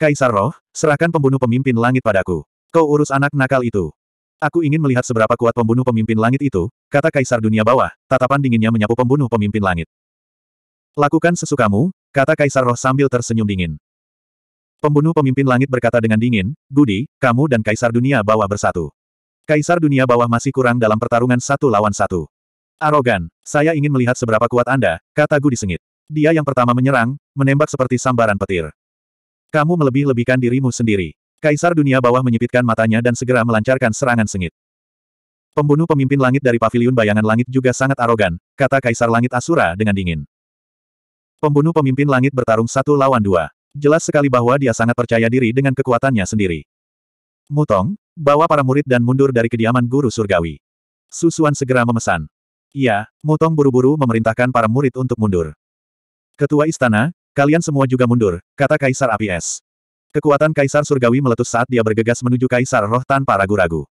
Kaisar Roh, serahkan pembunuh pemimpin langit padaku. Kau urus anak nakal itu. Aku ingin melihat seberapa kuat pembunuh pemimpin langit itu, kata Kaisar Dunia Bawah, tatapan dinginnya menyapu pembunuh pemimpin langit. Lakukan sesukamu, kata Kaisar Roh sambil tersenyum dingin. Pembunuh pemimpin langit berkata dengan dingin, Gudi, kamu dan Kaisar Dunia Bawah bersatu. Kaisar dunia bawah masih kurang dalam pertarungan satu lawan satu. Arogan, saya ingin melihat seberapa kuat Anda, kata Gu disengit. Dia yang pertama menyerang, menembak seperti sambaran petir. Kamu melebih-lebihkan dirimu sendiri. Kaisar dunia bawah menyipitkan matanya dan segera melancarkan serangan sengit. Pembunuh pemimpin langit dari paviliun bayangan langit juga sangat arogan, kata Kaisar Langit Asura dengan dingin. Pembunuh pemimpin langit bertarung satu lawan dua. Jelas sekali bahwa dia sangat percaya diri dengan kekuatannya sendiri. Mutong, Bawa para murid dan mundur dari kediaman guru surgawi. Susuan segera memesan. Iya, Mutong buru-buru memerintahkan para murid untuk mundur. Ketua istana, kalian semua juga mundur, kata Kaisar Api Es. Kekuatan Kaisar Surgawi meletus saat dia bergegas menuju Kaisar Roh tanpa ragu-ragu.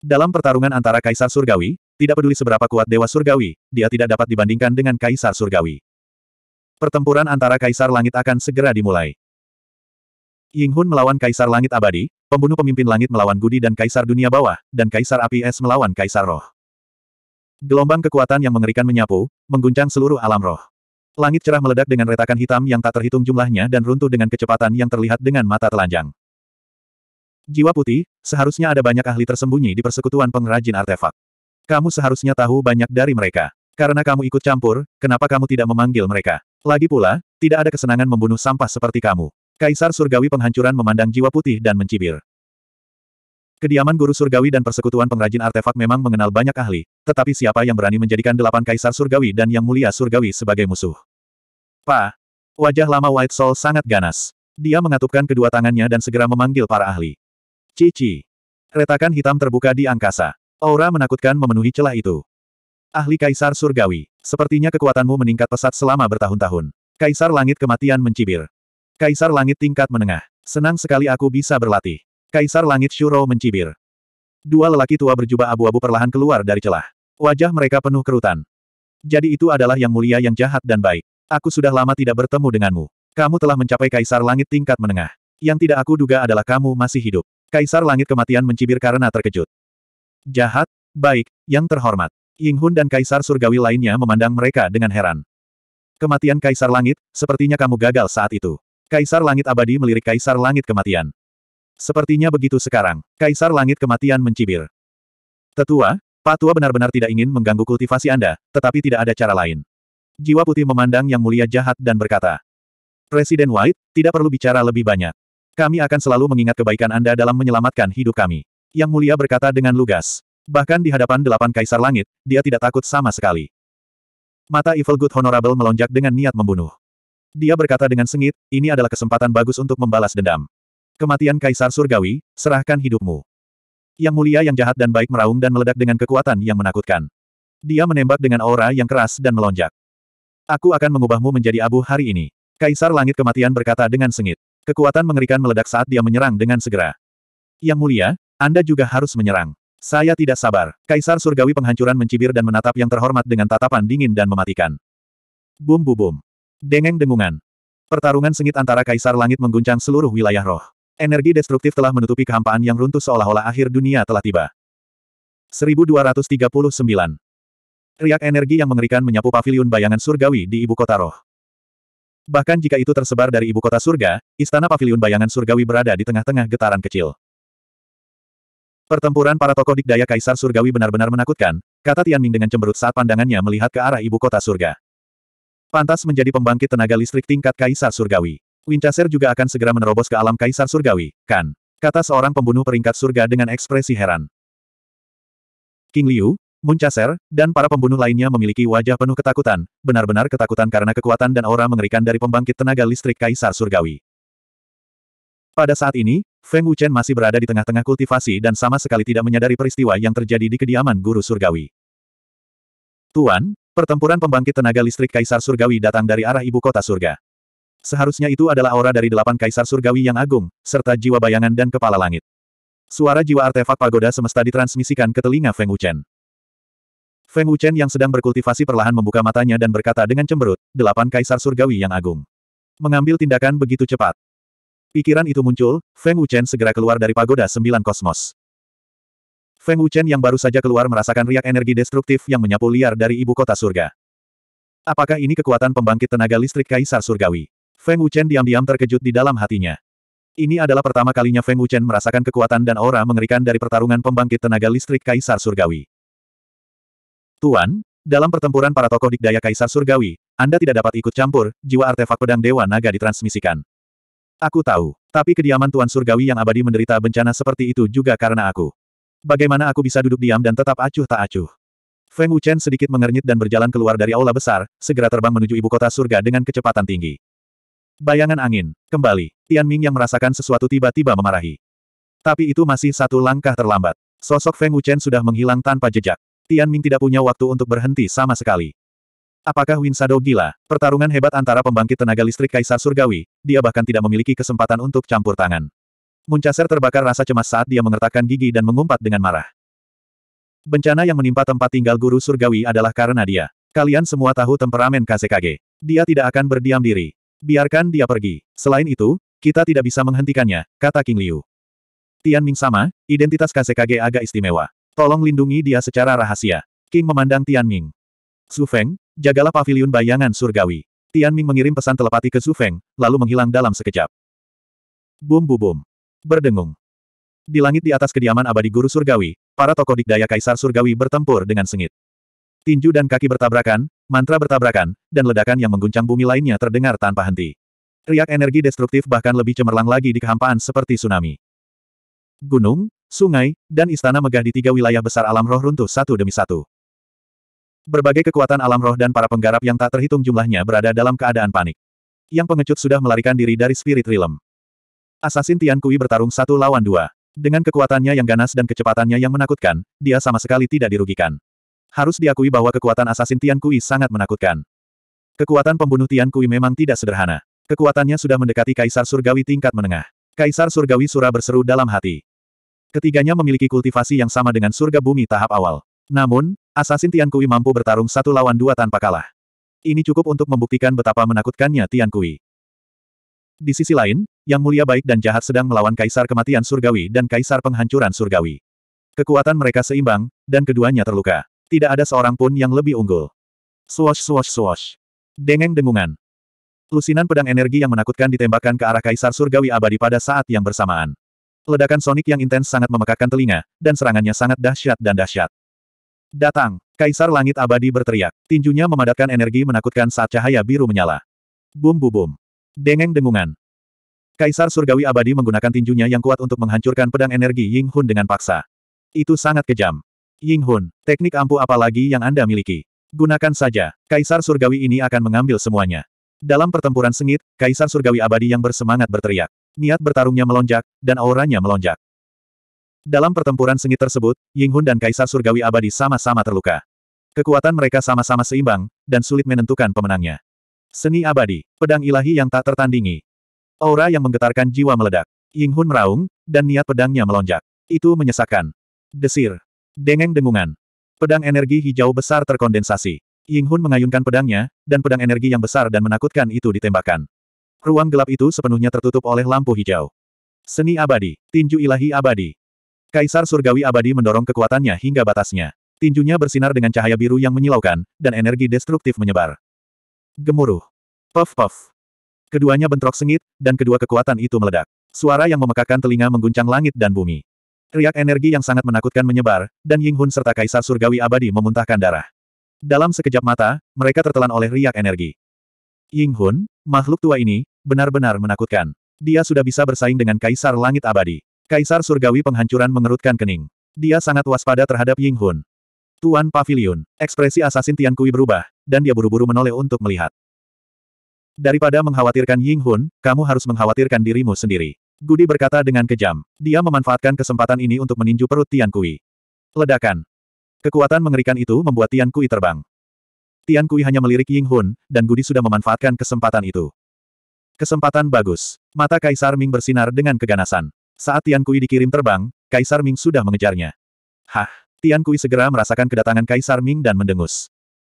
Dalam pertarungan antara Kaisar Surgawi, tidak peduli seberapa kuat Dewa Surgawi, dia tidak dapat dibandingkan dengan Kaisar Surgawi. Pertempuran antara Kaisar Langit akan segera dimulai. Ying Hun melawan Kaisar Langit Abadi, Pembunuh pemimpin langit melawan Gudi dan Kaisar Dunia Bawah, dan Kaisar Api Es melawan Kaisar Roh. Gelombang kekuatan yang mengerikan menyapu, mengguncang seluruh alam roh. Langit cerah meledak dengan retakan hitam yang tak terhitung jumlahnya dan runtuh dengan kecepatan yang terlihat dengan mata telanjang. Jiwa putih, seharusnya ada banyak ahli tersembunyi di persekutuan pengrajin artefak. Kamu seharusnya tahu banyak dari mereka. Karena kamu ikut campur, kenapa kamu tidak memanggil mereka? Lagi pula, tidak ada kesenangan membunuh sampah seperti kamu. Kaisar Surgawi Penghancuran memandang jiwa putih dan mencibir. Kediaman Guru Surgawi dan Persekutuan Pengrajin Artefak memang mengenal banyak ahli, tetapi siapa yang berani menjadikan delapan Kaisar Surgawi dan Yang Mulia Surgawi sebagai musuh? Pa. Wajah lama White Soul sangat ganas. Dia mengatupkan kedua tangannya dan segera memanggil para ahli. Cici. Retakan hitam terbuka di angkasa. Aura menakutkan memenuhi celah itu. Ahli Kaisar Surgawi, sepertinya kekuatanmu meningkat pesat selama bertahun-tahun. Kaisar Langit Kematian mencibir. Kaisar Langit tingkat menengah. Senang sekali aku bisa berlatih. Kaisar Langit Shuro mencibir. Dua lelaki tua berjubah abu-abu perlahan keluar dari celah. Wajah mereka penuh kerutan. Jadi itu adalah yang mulia yang jahat dan baik. Aku sudah lama tidak bertemu denganmu. Kamu telah mencapai Kaisar Langit tingkat menengah. Yang tidak aku duga adalah kamu masih hidup. Kaisar Langit Kematian mencibir karena terkejut. Jahat, baik, yang terhormat. Yinghun dan Kaisar Surgawi lainnya memandang mereka dengan heran. Kematian Kaisar Langit, sepertinya kamu gagal saat itu. Kaisar Langit Abadi melirik Kaisar Langit Kematian. Sepertinya begitu sekarang. Kaisar Langit Kematian mencibir. Tetua, Pak Tua benar-benar tidak ingin mengganggu kultivasi Anda, tetapi tidak ada cara lain. Jiwa putih memandang Yang Mulia jahat dan berkata, Presiden White, tidak perlu bicara lebih banyak. Kami akan selalu mengingat kebaikan Anda dalam menyelamatkan hidup kami. Yang Mulia berkata dengan lugas. Bahkan di hadapan delapan kaisar langit, dia tidak takut sama sekali. Mata Evil Good Honorable melonjak dengan niat membunuh. Dia berkata dengan sengit, ini adalah kesempatan bagus untuk membalas dendam. Kematian Kaisar Surgawi, serahkan hidupmu. Yang mulia yang jahat dan baik meraung dan meledak dengan kekuatan yang menakutkan. Dia menembak dengan aura yang keras dan melonjak. Aku akan mengubahmu menjadi abu hari ini. Kaisar Langit Kematian berkata dengan sengit. Kekuatan mengerikan meledak saat dia menyerang dengan segera. Yang mulia, Anda juga harus menyerang. Saya tidak sabar. Kaisar Surgawi penghancuran mencibir dan menatap yang terhormat dengan tatapan dingin dan mematikan. Bum bum bum. Dengeng dengungan. Pertarungan sengit antara Kaisar Langit mengguncang seluruh wilayah roh. Energi destruktif telah menutupi kehampaan yang runtuh seolah-olah akhir dunia telah tiba. 1239. Riak energi yang mengerikan menyapu paviliun bayangan surgawi di ibu kota roh. Bahkan jika itu tersebar dari ibu kota surga, istana paviliun bayangan surgawi berada di tengah-tengah getaran kecil. Pertempuran para tokoh dikdaya Kaisar Surgawi benar-benar menakutkan, kata Tianming dengan cemberut saat pandangannya melihat ke arah ibu kota surga. Pantas menjadi pembangkit tenaga listrik tingkat Kaisar Surgawi. Winchester juga akan segera menerobos ke alam Kaisar Surgawi, kan? Kata seorang pembunuh peringkat surga dengan ekspresi heran. King Liu, Munchaser, dan para pembunuh lainnya memiliki wajah penuh ketakutan, benar-benar ketakutan karena kekuatan dan aura mengerikan dari pembangkit tenaga listrik Kaisar Surgawi. Pada saat ini, Feng Wuchen masih berada di tengah-tengah kultivasi dan sama sekali tidak menyadari peristiwa yang terjadi di kediaman Guru Surgawi. Tuan, Pertempuran pembangkit tenaga listrik Kaisar Surgawi datang dari arah ibu kota surga. Seharusnya itu adalah aura dari delapan Kaisar Surgawi yang agung, serta jiwa bayangan dan kepala langit. Suara jiwa artefak pagoda semesta ditransmisikan ke telinga Feng Wuchen. Feng Wuchen yang sedang berkultivasi perlahan membuka matanya dan berkata dengan cemberut, delapan Kaisar Surgawi yang agung. Mengambil tindakan begitu cepat. Pikiran itu muncul, Feng Wuchen segera keluar dari pagoda sembilan kosmos. Feng Wuchen yang baru saja keluar merasakan riak energi destruktif yang menyapu liar dari ibu kota surga. Apakah ini kekuatan pembangkit tenaga listrik Kaisar Surgawi? Feng Wuchen diam-diam terkejut di dalam hatinya. Ini adalah pertama kalinya Feng Wuchen merasakan kekuatan dan aura mengerikan dari pertarungan pembangkit tenaga listrik Kaisar Surgawi. Tuan, dalam pertempuran para tokoh dikdaya Kaisar Surgawi, Anda tidak dapat ikut campur, jiwa artefak pedang Dewa Naga ditransmisikan. Aku tahu, tapi kediaman Tuan Surgawi yang abadi menderita bencana seperti itu juga karena aku. Bagaimana aku bisa duduk diam dan tetap acuh tak acuh? Feng Wuchen sedikit mengernyit dan berjalan keluar dari aula besar, segera terbang menuju ibu kota surga dengan kecepatan tinggi. Bayangan angin, kembali, Tian Ming yang merasakan sesuatu tiba-tiba memarahi. Tapi itu masih satu langkah terlambat. Sosok Feng Wuchen sudah menghilang tanpa jejak. Tian Ming tidak punya waktu untuk berhenti sama sekali. Apakah Win Winsado gila? Pertarungan hebat antara pembangkit tenaga listrik Kaisar Surgawi, dia bahkan tidak memiliki kesempatan untuk campur tangan. Muncaser terbakar rasa cemas saat dia mengertakkan gigi dan mengumpat dengan marah. Bencana yang menimpa tempat tinggal guru surgawi adalah karena dia. Kalian semua tahu temperamen Kazekage. Dia tidak akan berdiam diri. Biarkan dia pergi. Selain itu, kita tidak bisa menghentikannya, kata King Liu. Tian Ming sama, identitas Kazekage agak istimewa. Tolong lindungi dia secara rahasia. King memandang Tian Ming. Su Feng, jagalah pavilion bayangan surgawi. Tian Ming mengirim pesan telepati ke Su Feng, lalu menghilang dalam sekejap. Bum bu bum. Berdengung. Di langit di atas kediaman abadi guru surgawi, para tokoh dikdaya kaisar surgawi bertempur dengan sengit. Tinju dan kaki bertabrakan, mantra bertabrakan, dan ledakan yang mengguncang bumi lainnya terdengar tanpa henti. Riak energi destruktif bahkan lebih cemerlang lagi di kehampaan seperti tsunami. Gunung, sungai, dan istana megah di tiga wilayah besar alam roh runtuh satu demi satu. Berbagai kekuatan alam roh dan para penggarap yang tak terhitung jumlahnya berada dalam keadaan panik. Yang pengecut sudah melarikan diri dari spirit realm. Asasin Tian Kui bertarung satu lawan dua. Dengan kekuatannya yang ganas dan kecepatannya yang menakutkan, dia sama sekali tidak dirugikan. Harus diakui bahwa kekuatan Asasin Tian Kui sangat menakutkan. Kekuatan pembunuh Tian Kui memang tidak sederhana. Kekuatannya sudah mendekati Kaisar Surgawi tingkat menengah. Kaisar Surgawi Sura berseru dalam hati. Ketiganya memiliki kultivasi yang sama dengan surga bumi tahap awal. Namun, Asasin Tian Kui mampu bertarung satu lawan dua tanpa kalah. Ini cukup untuk membuktikan betapa menakutkannya Tian Kui. Di sisi lain, Yang Mulia Baik dan Jahat sedang melawan Kaisar Kematian Surgawi dan Kaisar Penghancuran Surgawi. Kekuatan mereka seimbang, dan keduanya terluka. Tidak ada seorang pun yang lebih unggul. Swash swash swash. Dengeng dengungan. Lusinan pedang energi yang menakutkan ditembakkan ke arah Kaisar Surgawi Abadi pada saat yang bersamaan. Ledakan sonik yang intens sangat memekakkan telinga, dan serangannya sangat dahsyat dan dahsyat. Datang, Kaisar Langit Abadi berteriak. Tinjunya memadatkan energi menakutkan saat cahaya biru menyala. Bum bum bum. Dengeng-dengungan. Kaisar Surgawi Abadi menggunakan tinjunya yang kuat untuk menghancurkan pedang energi Ying Hun dengan paksa. Itu sangat kejam. Ying Hun, teknik ampuh apa lagi yang Anda miliki? Gunakan saja, Kaisar Surgawi ini akan mengambil semuanya. Dalam pertempuran sengit, Kaisar Surgawi Abadi yang bersemangat berteriak. Niat bertarungnya melonjak, dan auranya melonjak. Dalam pertempuran sengit tersebut, Ying Hun dan Kaisar Surgawi Abadi sama-sama terluka. Kekuatan mereka sama-sama seimbang, dan sulit menentukan pemenangnya. Seni abadi, pedang ilahi yang tak tertandingi. Aura yang menggetarkan jiwa meledak. Ying Hun meraung, dan niat pedangnya melonjak. Itu menyesakkan. Desir. Dengeng dengungan. Pedang energi hijau besar terkondensasi. Ying Hun mengayunkan pedangnya, dan pedang energi yang besar dan menakutkan itu ditembakkan. Ruang gelap itu sepenuhnya tertutup oleh lampu hijau. Seni abadi, tinju ilahi abadi. Kaisar Surgawi abadi mendorong kekuatannya hingga batasnya. Tinjunya bersinar dengan cahaya biru yang menyilaukan, dan energi destruktif menyebar. Gemuruh. Puff-puff. Keduanya bentrok sengit, dan kedua kekuatan itu meledak. Suara yang memekakan telinga mengguncang langit dan bumi. Riak energi yang sangat menakutkan menyebar, dan Ying Hun serta Kaisar Surgawi Abadi memuntahkan darah. Dalam sekejap mata, mereka tertelan oleh riak energi. Ying Hun, makhluk tua ini, benar-benar menakutkan. Dia sudah bisa bersaing dengan Kaisar Langit Abadi. Kaisar Surgawi penghancuran mengerutkan kening. Dia sangat waspada terhadap Ying Hun. Tuan Pavilion, ekspresi Asasin Tian Kui berubah, dan dia buru-buru menoleh untuk melihat. Daripada mengkhawatirkan Ying Hun, kamu harus mengkhawatirkan dirimu sendiri. Gudi berkata dengan kejam. Dia memanfaatkan kesempatan ini untuk meninju perut Tian Kui. Ledakan. Kekuatan mengerikan itu membuat Tian Kui terbang. Tian Kui hanya melirik Ying Hun, dan Gudi sudah memanfaatkan kesempatan itu. Kesempatan bagus. Mata Kaisar Ming bersinar dengan keganasan. Saat Tian Kui dikirim terbang, Kaisar Ming sudah mengejarnya. Hah! Tian Kui segera merasakan kedatangan Kaisar Ming dan mendengus.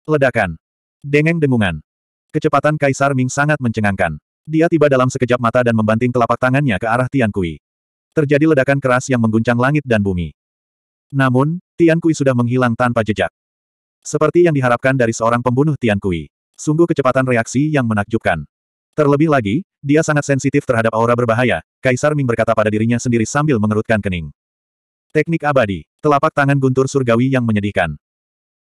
Ledakan. Dengeng dengungan. Kecepatan Kaisar Ming sangat mencengangkan. Dia tiba dalam sekejap mata dan membanting telapak tangannya ke arah Tian Kui. Terjadi ledakan keras yang mengguncang langit dan bumi. Namun, Tian Kui sudah menghilang tanpa jejak. Seperti yang diharapkan dari seorang pembunuh Tian Kui. Sungguh kecepatan reaksi yang menakjubkan. Terlebih lagi, dia sangat sensitif terhadap aura berbahaya, Kaisar Ming berkata pada dirinya sendiri sambil mengerutkan kening. Teknik abadi, telapak tangan guntur surgawi yang menyedihkan.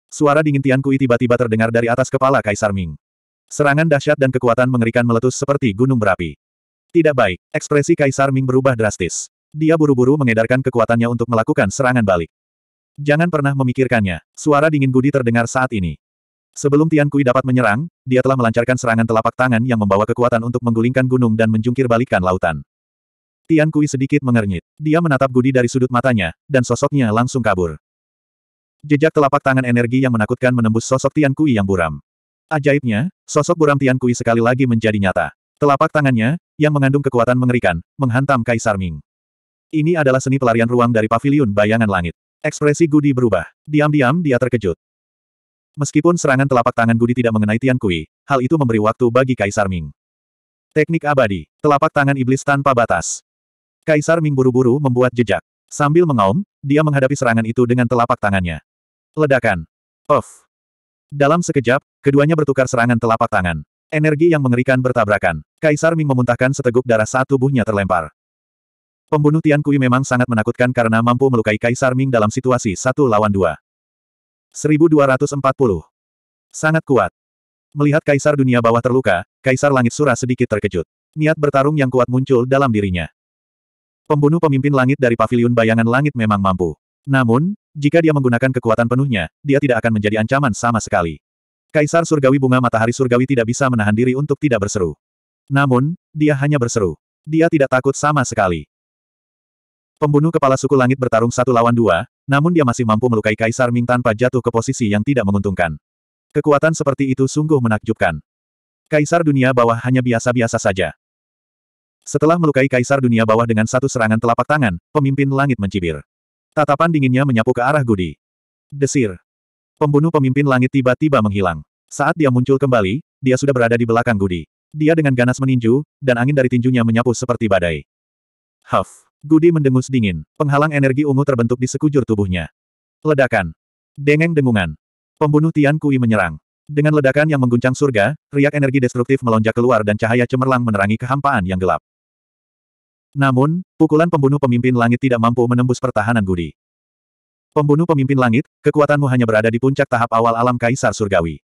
Suara dingin Tian Kui tiba-tiba terdengar dari atas kepala Kaisar Ming. Serangan dahsyat dan kekuatan mengerikan meletus seperti gunung berapi. Tidak baik, ekspresi Kaisar Ming berubah drastis. Dia buru-buru mengedarkan kekuatannya untuk melakukan serangan balik. Jangan pernah memikirkannya, suara dingin Gudi terdengar saat ini. Sebelum Tian Kui dapat menyerang, dia telah melancarkan serangan telapak tangan yang membawa kekuatan untuk menggulingkan gunung dan menjungkir balikan lautan. Tian Kui sedikit mengernyit. Dia menatap Gudi dari sudut matanya, dan sosoknya langsung kabur. Jejak telapak tangan energi yang menakutkan menembus sosok Tian Kui yang buram. Ajaibnya, sosok buram Tian Kui sekali lagi menjadi nyata. Telapak tangannya, yang mengandung kekuatan mengerikan, menghantam Kaisar Ming. Ini adalah seni pelarian ruang dari paviliun bayangan langit. Ekspresi Gudi berubah. Diam-diam dia terkejut. Meskipun serangan telapak tangan Gudi tidak mengenai Tian Kui, hal itu memberi waktu bagi Kaisar Ming. Teknik abadi, telapak tangan iblis tanpa batas. Kaisar Ming buru-buru membuat jejak. Sambil mengaum, dia menghadapi serangan itu dengan telapak tangannya. Ledakan. Off. Dalam sekejap, keduanya bertukar serangan telapak tangan. Energi yang mengerikan bertabrakan. Kaisar Ming memuntahkan seteguk darah saat tubuhnya terlempar. Pembunuh Tian Kui memang sangat menakutkan karena mampu melukai Kaisar Ming dalam situasi satu lawan dua. 1240. Sangat kuat. Melihat Kaisar dunia bawah terluka, Kaisar Langit Sura sedikit terkejut. Niat bertarung yang kuat muncul dalam dirinya. Pembunuh pemimpin langit dari paviliun bayangan langit memang mampu. Namun, jika dia menggunakan kekuatan penuhnya, dia tidak akan menjadi ancaman sama sekali. Kaisar Surgawi Bunga Matahari Surgawi tidak bisa menahan diri untuk tidak berseru. Namun, dia hanya berseru. Dia tidak takut sama sekali. Pembunuh kepala suku langit bertarung satu lawan dua, namun dia masih mampu melukai Kaisar Ming tanpa jatuh ke posisi yang tidak menguntungkan. Kekuatan seperti itu sungguh menakjubkan. Kaisar dunia bawah hanya biasa-biasa saja. Setelah melukai Kaisar dunia bawah dengan satu serangan telapak tangan, pemimpin langit mencibir. Tatapan dinginnya menyapu ke arah Gudi. Desir. Pembunuh pemimpin langit tiba-tiba menghilang. Saat dia muncul kembali, dia sudah berada di belakang Gudi. Dia dengan ganas meninju, dan angin dari tinjunya menyapu seperti badai. Huff. Gudi mendengus dingin. Penghalang energi ungu terbentuk di sekujur tubuhnya. Ledakan. Dengeng dengungan. Pembunuh Tian Kui menyerang. Dengan ledakan yang mengguncang surga, riak energi destruktif melonjak keluar dan cahaya cemerlang menerangi kehampaan yang gelap. Namun, pukulan pembunuh pemimpin langit tidak mampu menembus pertahanan Gudi. Pembunuh pemimpin langit, kekuatanmu hanya berada di puncak tahap awal alam kaisar surgawi.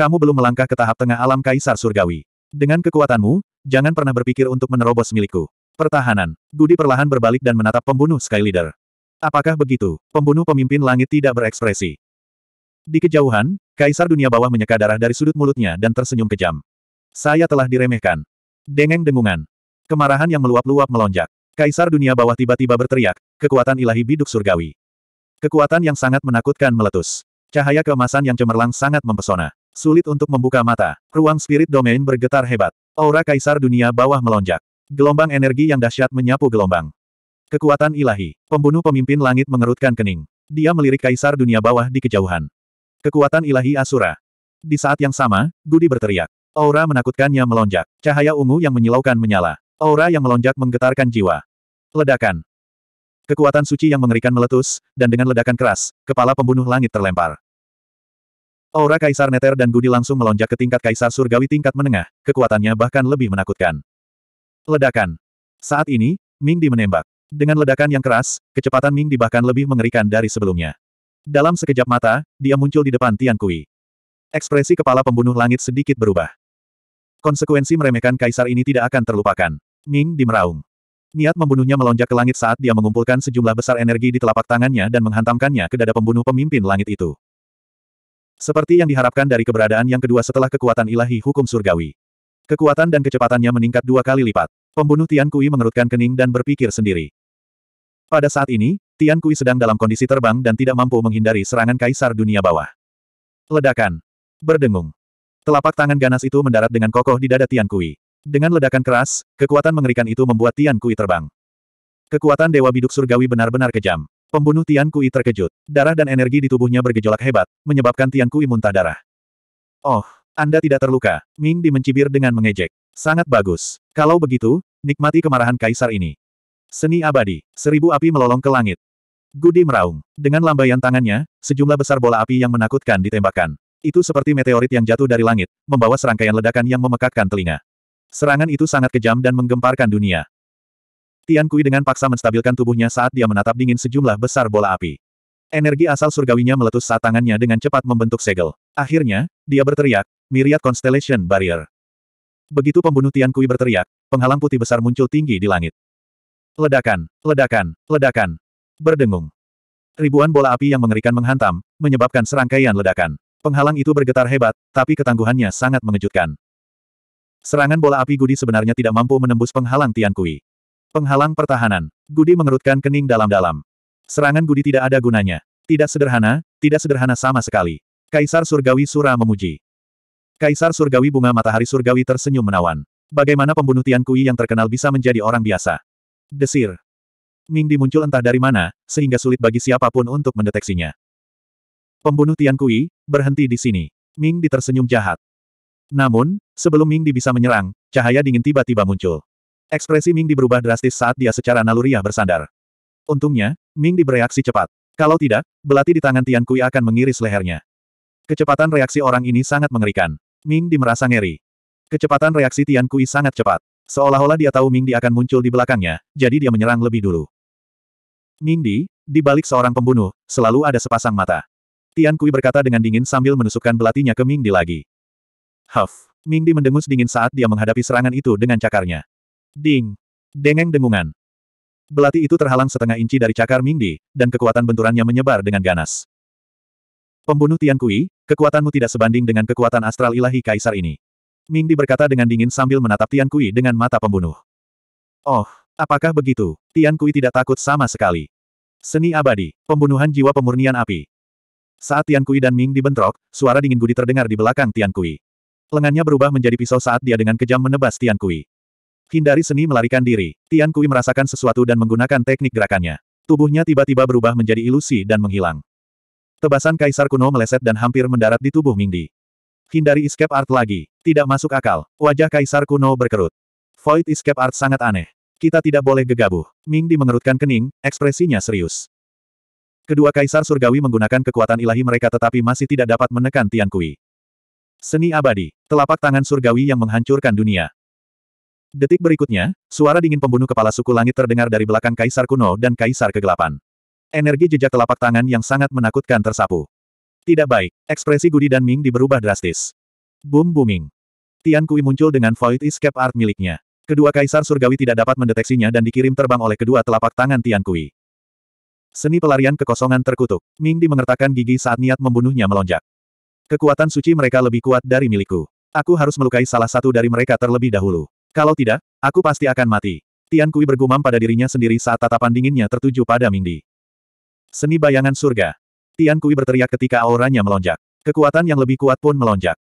Kamu belum melangkah ke tahap tengah alam kaisar surgawi. Dengan kekuatanmu, jangan pernah berpikir untuk menerobos milikku. Pertahanan. Gudi perlahan berbalik dan menatap pembunuh Sky Leader. Apakah begitu? Pembunuh pemimpin langit tidak berekspresi. Di kejauhan, Kaisar Dunia Bawah menyeka darah dari sudut mulutnya dan tersenyum kejam. Saya telah diremehkan. Dengeng dengungan. Kemarahan yang meluap-luap melonjak. Kaisar dunia bawah tiba-tiba berteriak, kekuatan ilahi biduk surgawi. Kekuatan yang sangat menakutkan meletus. Cahaya keemasan yang cemerlang sangat mempesona. Sulit untuk membuka mata. Ruang spirit domain bergetar hebat. Aura kaisar dunia bawah melonjak. Gelombang energi yang dahsyat menyapu gelombang. Kekuatan ilahi. Pembunuh pemimpin langit mengerutkan kening. Dia melirik kaisar dunia bawah di kejauhan. Kekuatan ilahi Asura. Di saat yang sama, Gudi berteriak. Aura menakutkannya melonjak. Cahaya ungu yang menyilaukan menyala. Aura yang melonjak menggetarkan jiwa. Ledakan. Kekuatan suci yang mengerikan meletus, dan dengan ledakan keras, kepala pembunuh langit terlempar. Aura Kaisar Neter dan Gudi langsung melonjak ke tingkat Kaisar Surgawi tingkat menengah, kekuatannya bahkan lebih menakutkan. Ledakan. Saat ini, Ming Di menembak. Dengan ledakan yang keras, kecepatan Ming Di bahkan lebih mengerikan dari sebelumnya. Dalam sekejap mata, dia muncul di depan Tian Kui. Ekspresi kepala pembunuh langit sedikit berubah. Konsekuensi meremehkan kaisar ini tidak akan terlupakan. Ming di meraung. Niat membunuhnya melonjak ke langit saat dia mengumpulkan sejumlah besar energi di telapak tangannya dan menghantamkannya ke dada pembunuh pemimpin langit itu. Seperti yang diharapkan dari keberadaan yang kedua setelah kekuatan ilahi hukum surgawi. Kekuatan dan kecepatannya meningkat dua kali lipat. Pembunuh Tian Kui mengerutkan kening dan berpikir sendiri. Pada saat ini, Tian Kui sedang dalam kondisi terbang dan tidak mampu menghindari serangan kaisar dunia bawah. Ledakan. Berdengung. Telapak tangan ganas itu mendarat dengan kokoh di dada Tian Kui. Dengan ledakan keras, kekuatan mengerikan itu membuat Tian Kui terbang. Kekuatan Dewa Biduk Surgawi benar-benar kejam. Pembunuh Tian Kui terkejut. Darah dan energi di tubuhnya bergejolak hebat, menyebabkan Tian Kui muntah darah. Oh, Anda tidak terluka. Ming Di mencibir dengan mengejek. Sangat bagus. Kalau begitu, nikmati kemarahan kaisar ini. Seni abadi. Seribu api melolong ke langit. Gudi meraung. Dengan lambaian tangannya, sejumlah besar bola api yang menakutkan ditembakkan. Itu seperti meteorit yang jatuh dari langit, membawa serangkaian ledakan yang memekakkan telinga. Serangan itu sangat kejam dan menggemparkan dunia. Tian Kui dengan paksa menstabilkan tubuhnya saat dia menatap dingin sejumlah besar bola api. Energi asal surgawinya meletus saat tangannya dengan cepat membentuk segel. Akhirnya, dia berteriak, Myriad Constellation Barrier. Begitu pembunuh Tian Kui berteriak, penghalang putih besar muncul tinggi di langit. Ledakan, ledakan, ledakan. Berdengung. Ribuan bola api yang mengerikan menghantam, menyebabkan serangkaian ledakan. Penghalang itu bergetar hebat, tapi ketangguhannya sangat mengejutkan. Serangan bola api Gudi sebenarnya tidak mampu menembus penghalang Tian Kui. Penghalang pertahanan. Gudi mengerutkan kening dalam-dalam. Serangan Gudi tidak ada gunanya. Tidak sederhana, tidak sederhana sama sekali. Kaisar Surgawi Sura memuji. Kaisar Surgawi Bunga Matahari Surgawi tersenyum menawan. Bagaimana pembunuh Tian Kui yang terkenal bisa menjadi orang biasa? Desir. Ming Di muncul entah dari mana, sehingga sulit bagi siapapun untuk mendeteksinya. Pembunuh Tian Kui, berhenti di sini. Ming Di tersenyum jahat. Namun, sebelum Mingdi bisa menyerang, cahaya dingin tiba-tiba muncul. Ekspresi Mingdi berubah drastis saat dia secara naluriah bersandar. Untungnya, Ming Mingdi bereaksi cepat. Kalau tidak, belati di tangan Tian Kui akan mengiris lehernya. Kecepatan reaksi orang ini sangat mengerikan. Mingdi merasa ngeri. Kecepatan reaksi Tian Kui sangat cepat. Seolah-olah dia tahu Ming Mingdi akan muncul di belakangnya, jadi dia menyerang lebih dulu. Ming di balik seorang pembunuh, selalu ada sepasang mata. Tian Kui berkata dengan dingin sambil menusukkan belatinya ke Ming Di lagi. Huff. Mingdi mendengus dingin saat dia menghadapi serangan itu dengan cakarnya. Ding. Dengeng dengungan. Belati itu terhalang setengah inci dari cakar Mingdi, dan kekuatan benturannya menyebar dengan ganas. Pembunuh Tian Kui, kekuatanmu tidak sebanding dengan kekuatan astral ilahi kaisar ini. Mingdi berkata dengan dingin sambil menatap Tian Kui dengan mata pembunuh. Oh, apakah begitu? Tian Kui tidak takut sama sekali. Seni abadi, pembunuhan jiwa pemurnian api. Saat Tian Kui dan Ming dibentrok, suara dingin gudi terdengar di belakang Tian Kui. Lengannya berubah menjadi pisau saat dia dengan kejam menebas Tian Kui. Hindari seni melarikan diri. Tian Kui merasakan sesuatu dan menggunakan teknik gerakannya. Tubuhnya tiba-tiba berubah menjadi ilusi dan menghilang. Tebasan kaisar kuno meleset dan hampir mendarat di tubuh Mingdi. Hindari escape art lagi. Tidak masuk akal. Wajah kaisar kuno berkerut. Void escape art sangat aneh. Kita tidak boleh gegabah. Mingdi mengerutkan kening, ekspresinya serius. Kedua kaisar surgawi menggunakan kekuatan ilahi mereka tetapi masih tidak dapat menekan Tian Kui. Seni abadi, telapak tangan surgawi yang menghancurkan dunia. Detik berikutnya, suara dingin pembunuh kepala suku langit terdengar dari belakang kaisar kuno dan kaisar kegelapan. Energi jejak telapak tangan yang sangat menakutkan tersapu. Tidak baik, ekspresi Gudi dan Ming diberubah drastis. Boom booming. Tian Kui muncul dengan Void Escape Art miliknya. Kedua kaisar surgawi tidak dapat mendeteksinya dan dikirim terbang oleh kedua telapak tangan Tian Kui. Seni pelarian kekosongan terkutuk. Ming dimengertakkan gigi saat niat membunuhnya melonjak. Kekuatan suci mereka lebih kuat dari milikku. Aku harus melukai salah satu dari mereka terlebih dahulu. Kalau tidak, aku pasti akan mati. Tian Kui bergumam pada dirinya sendiri saat tatapan dinginnya tertuju pada Mingdi. Seni bayangan surga. Tian Kui berteriak ketika auranya melonjak. Kekuatan yang lebih kuat pun melonjak.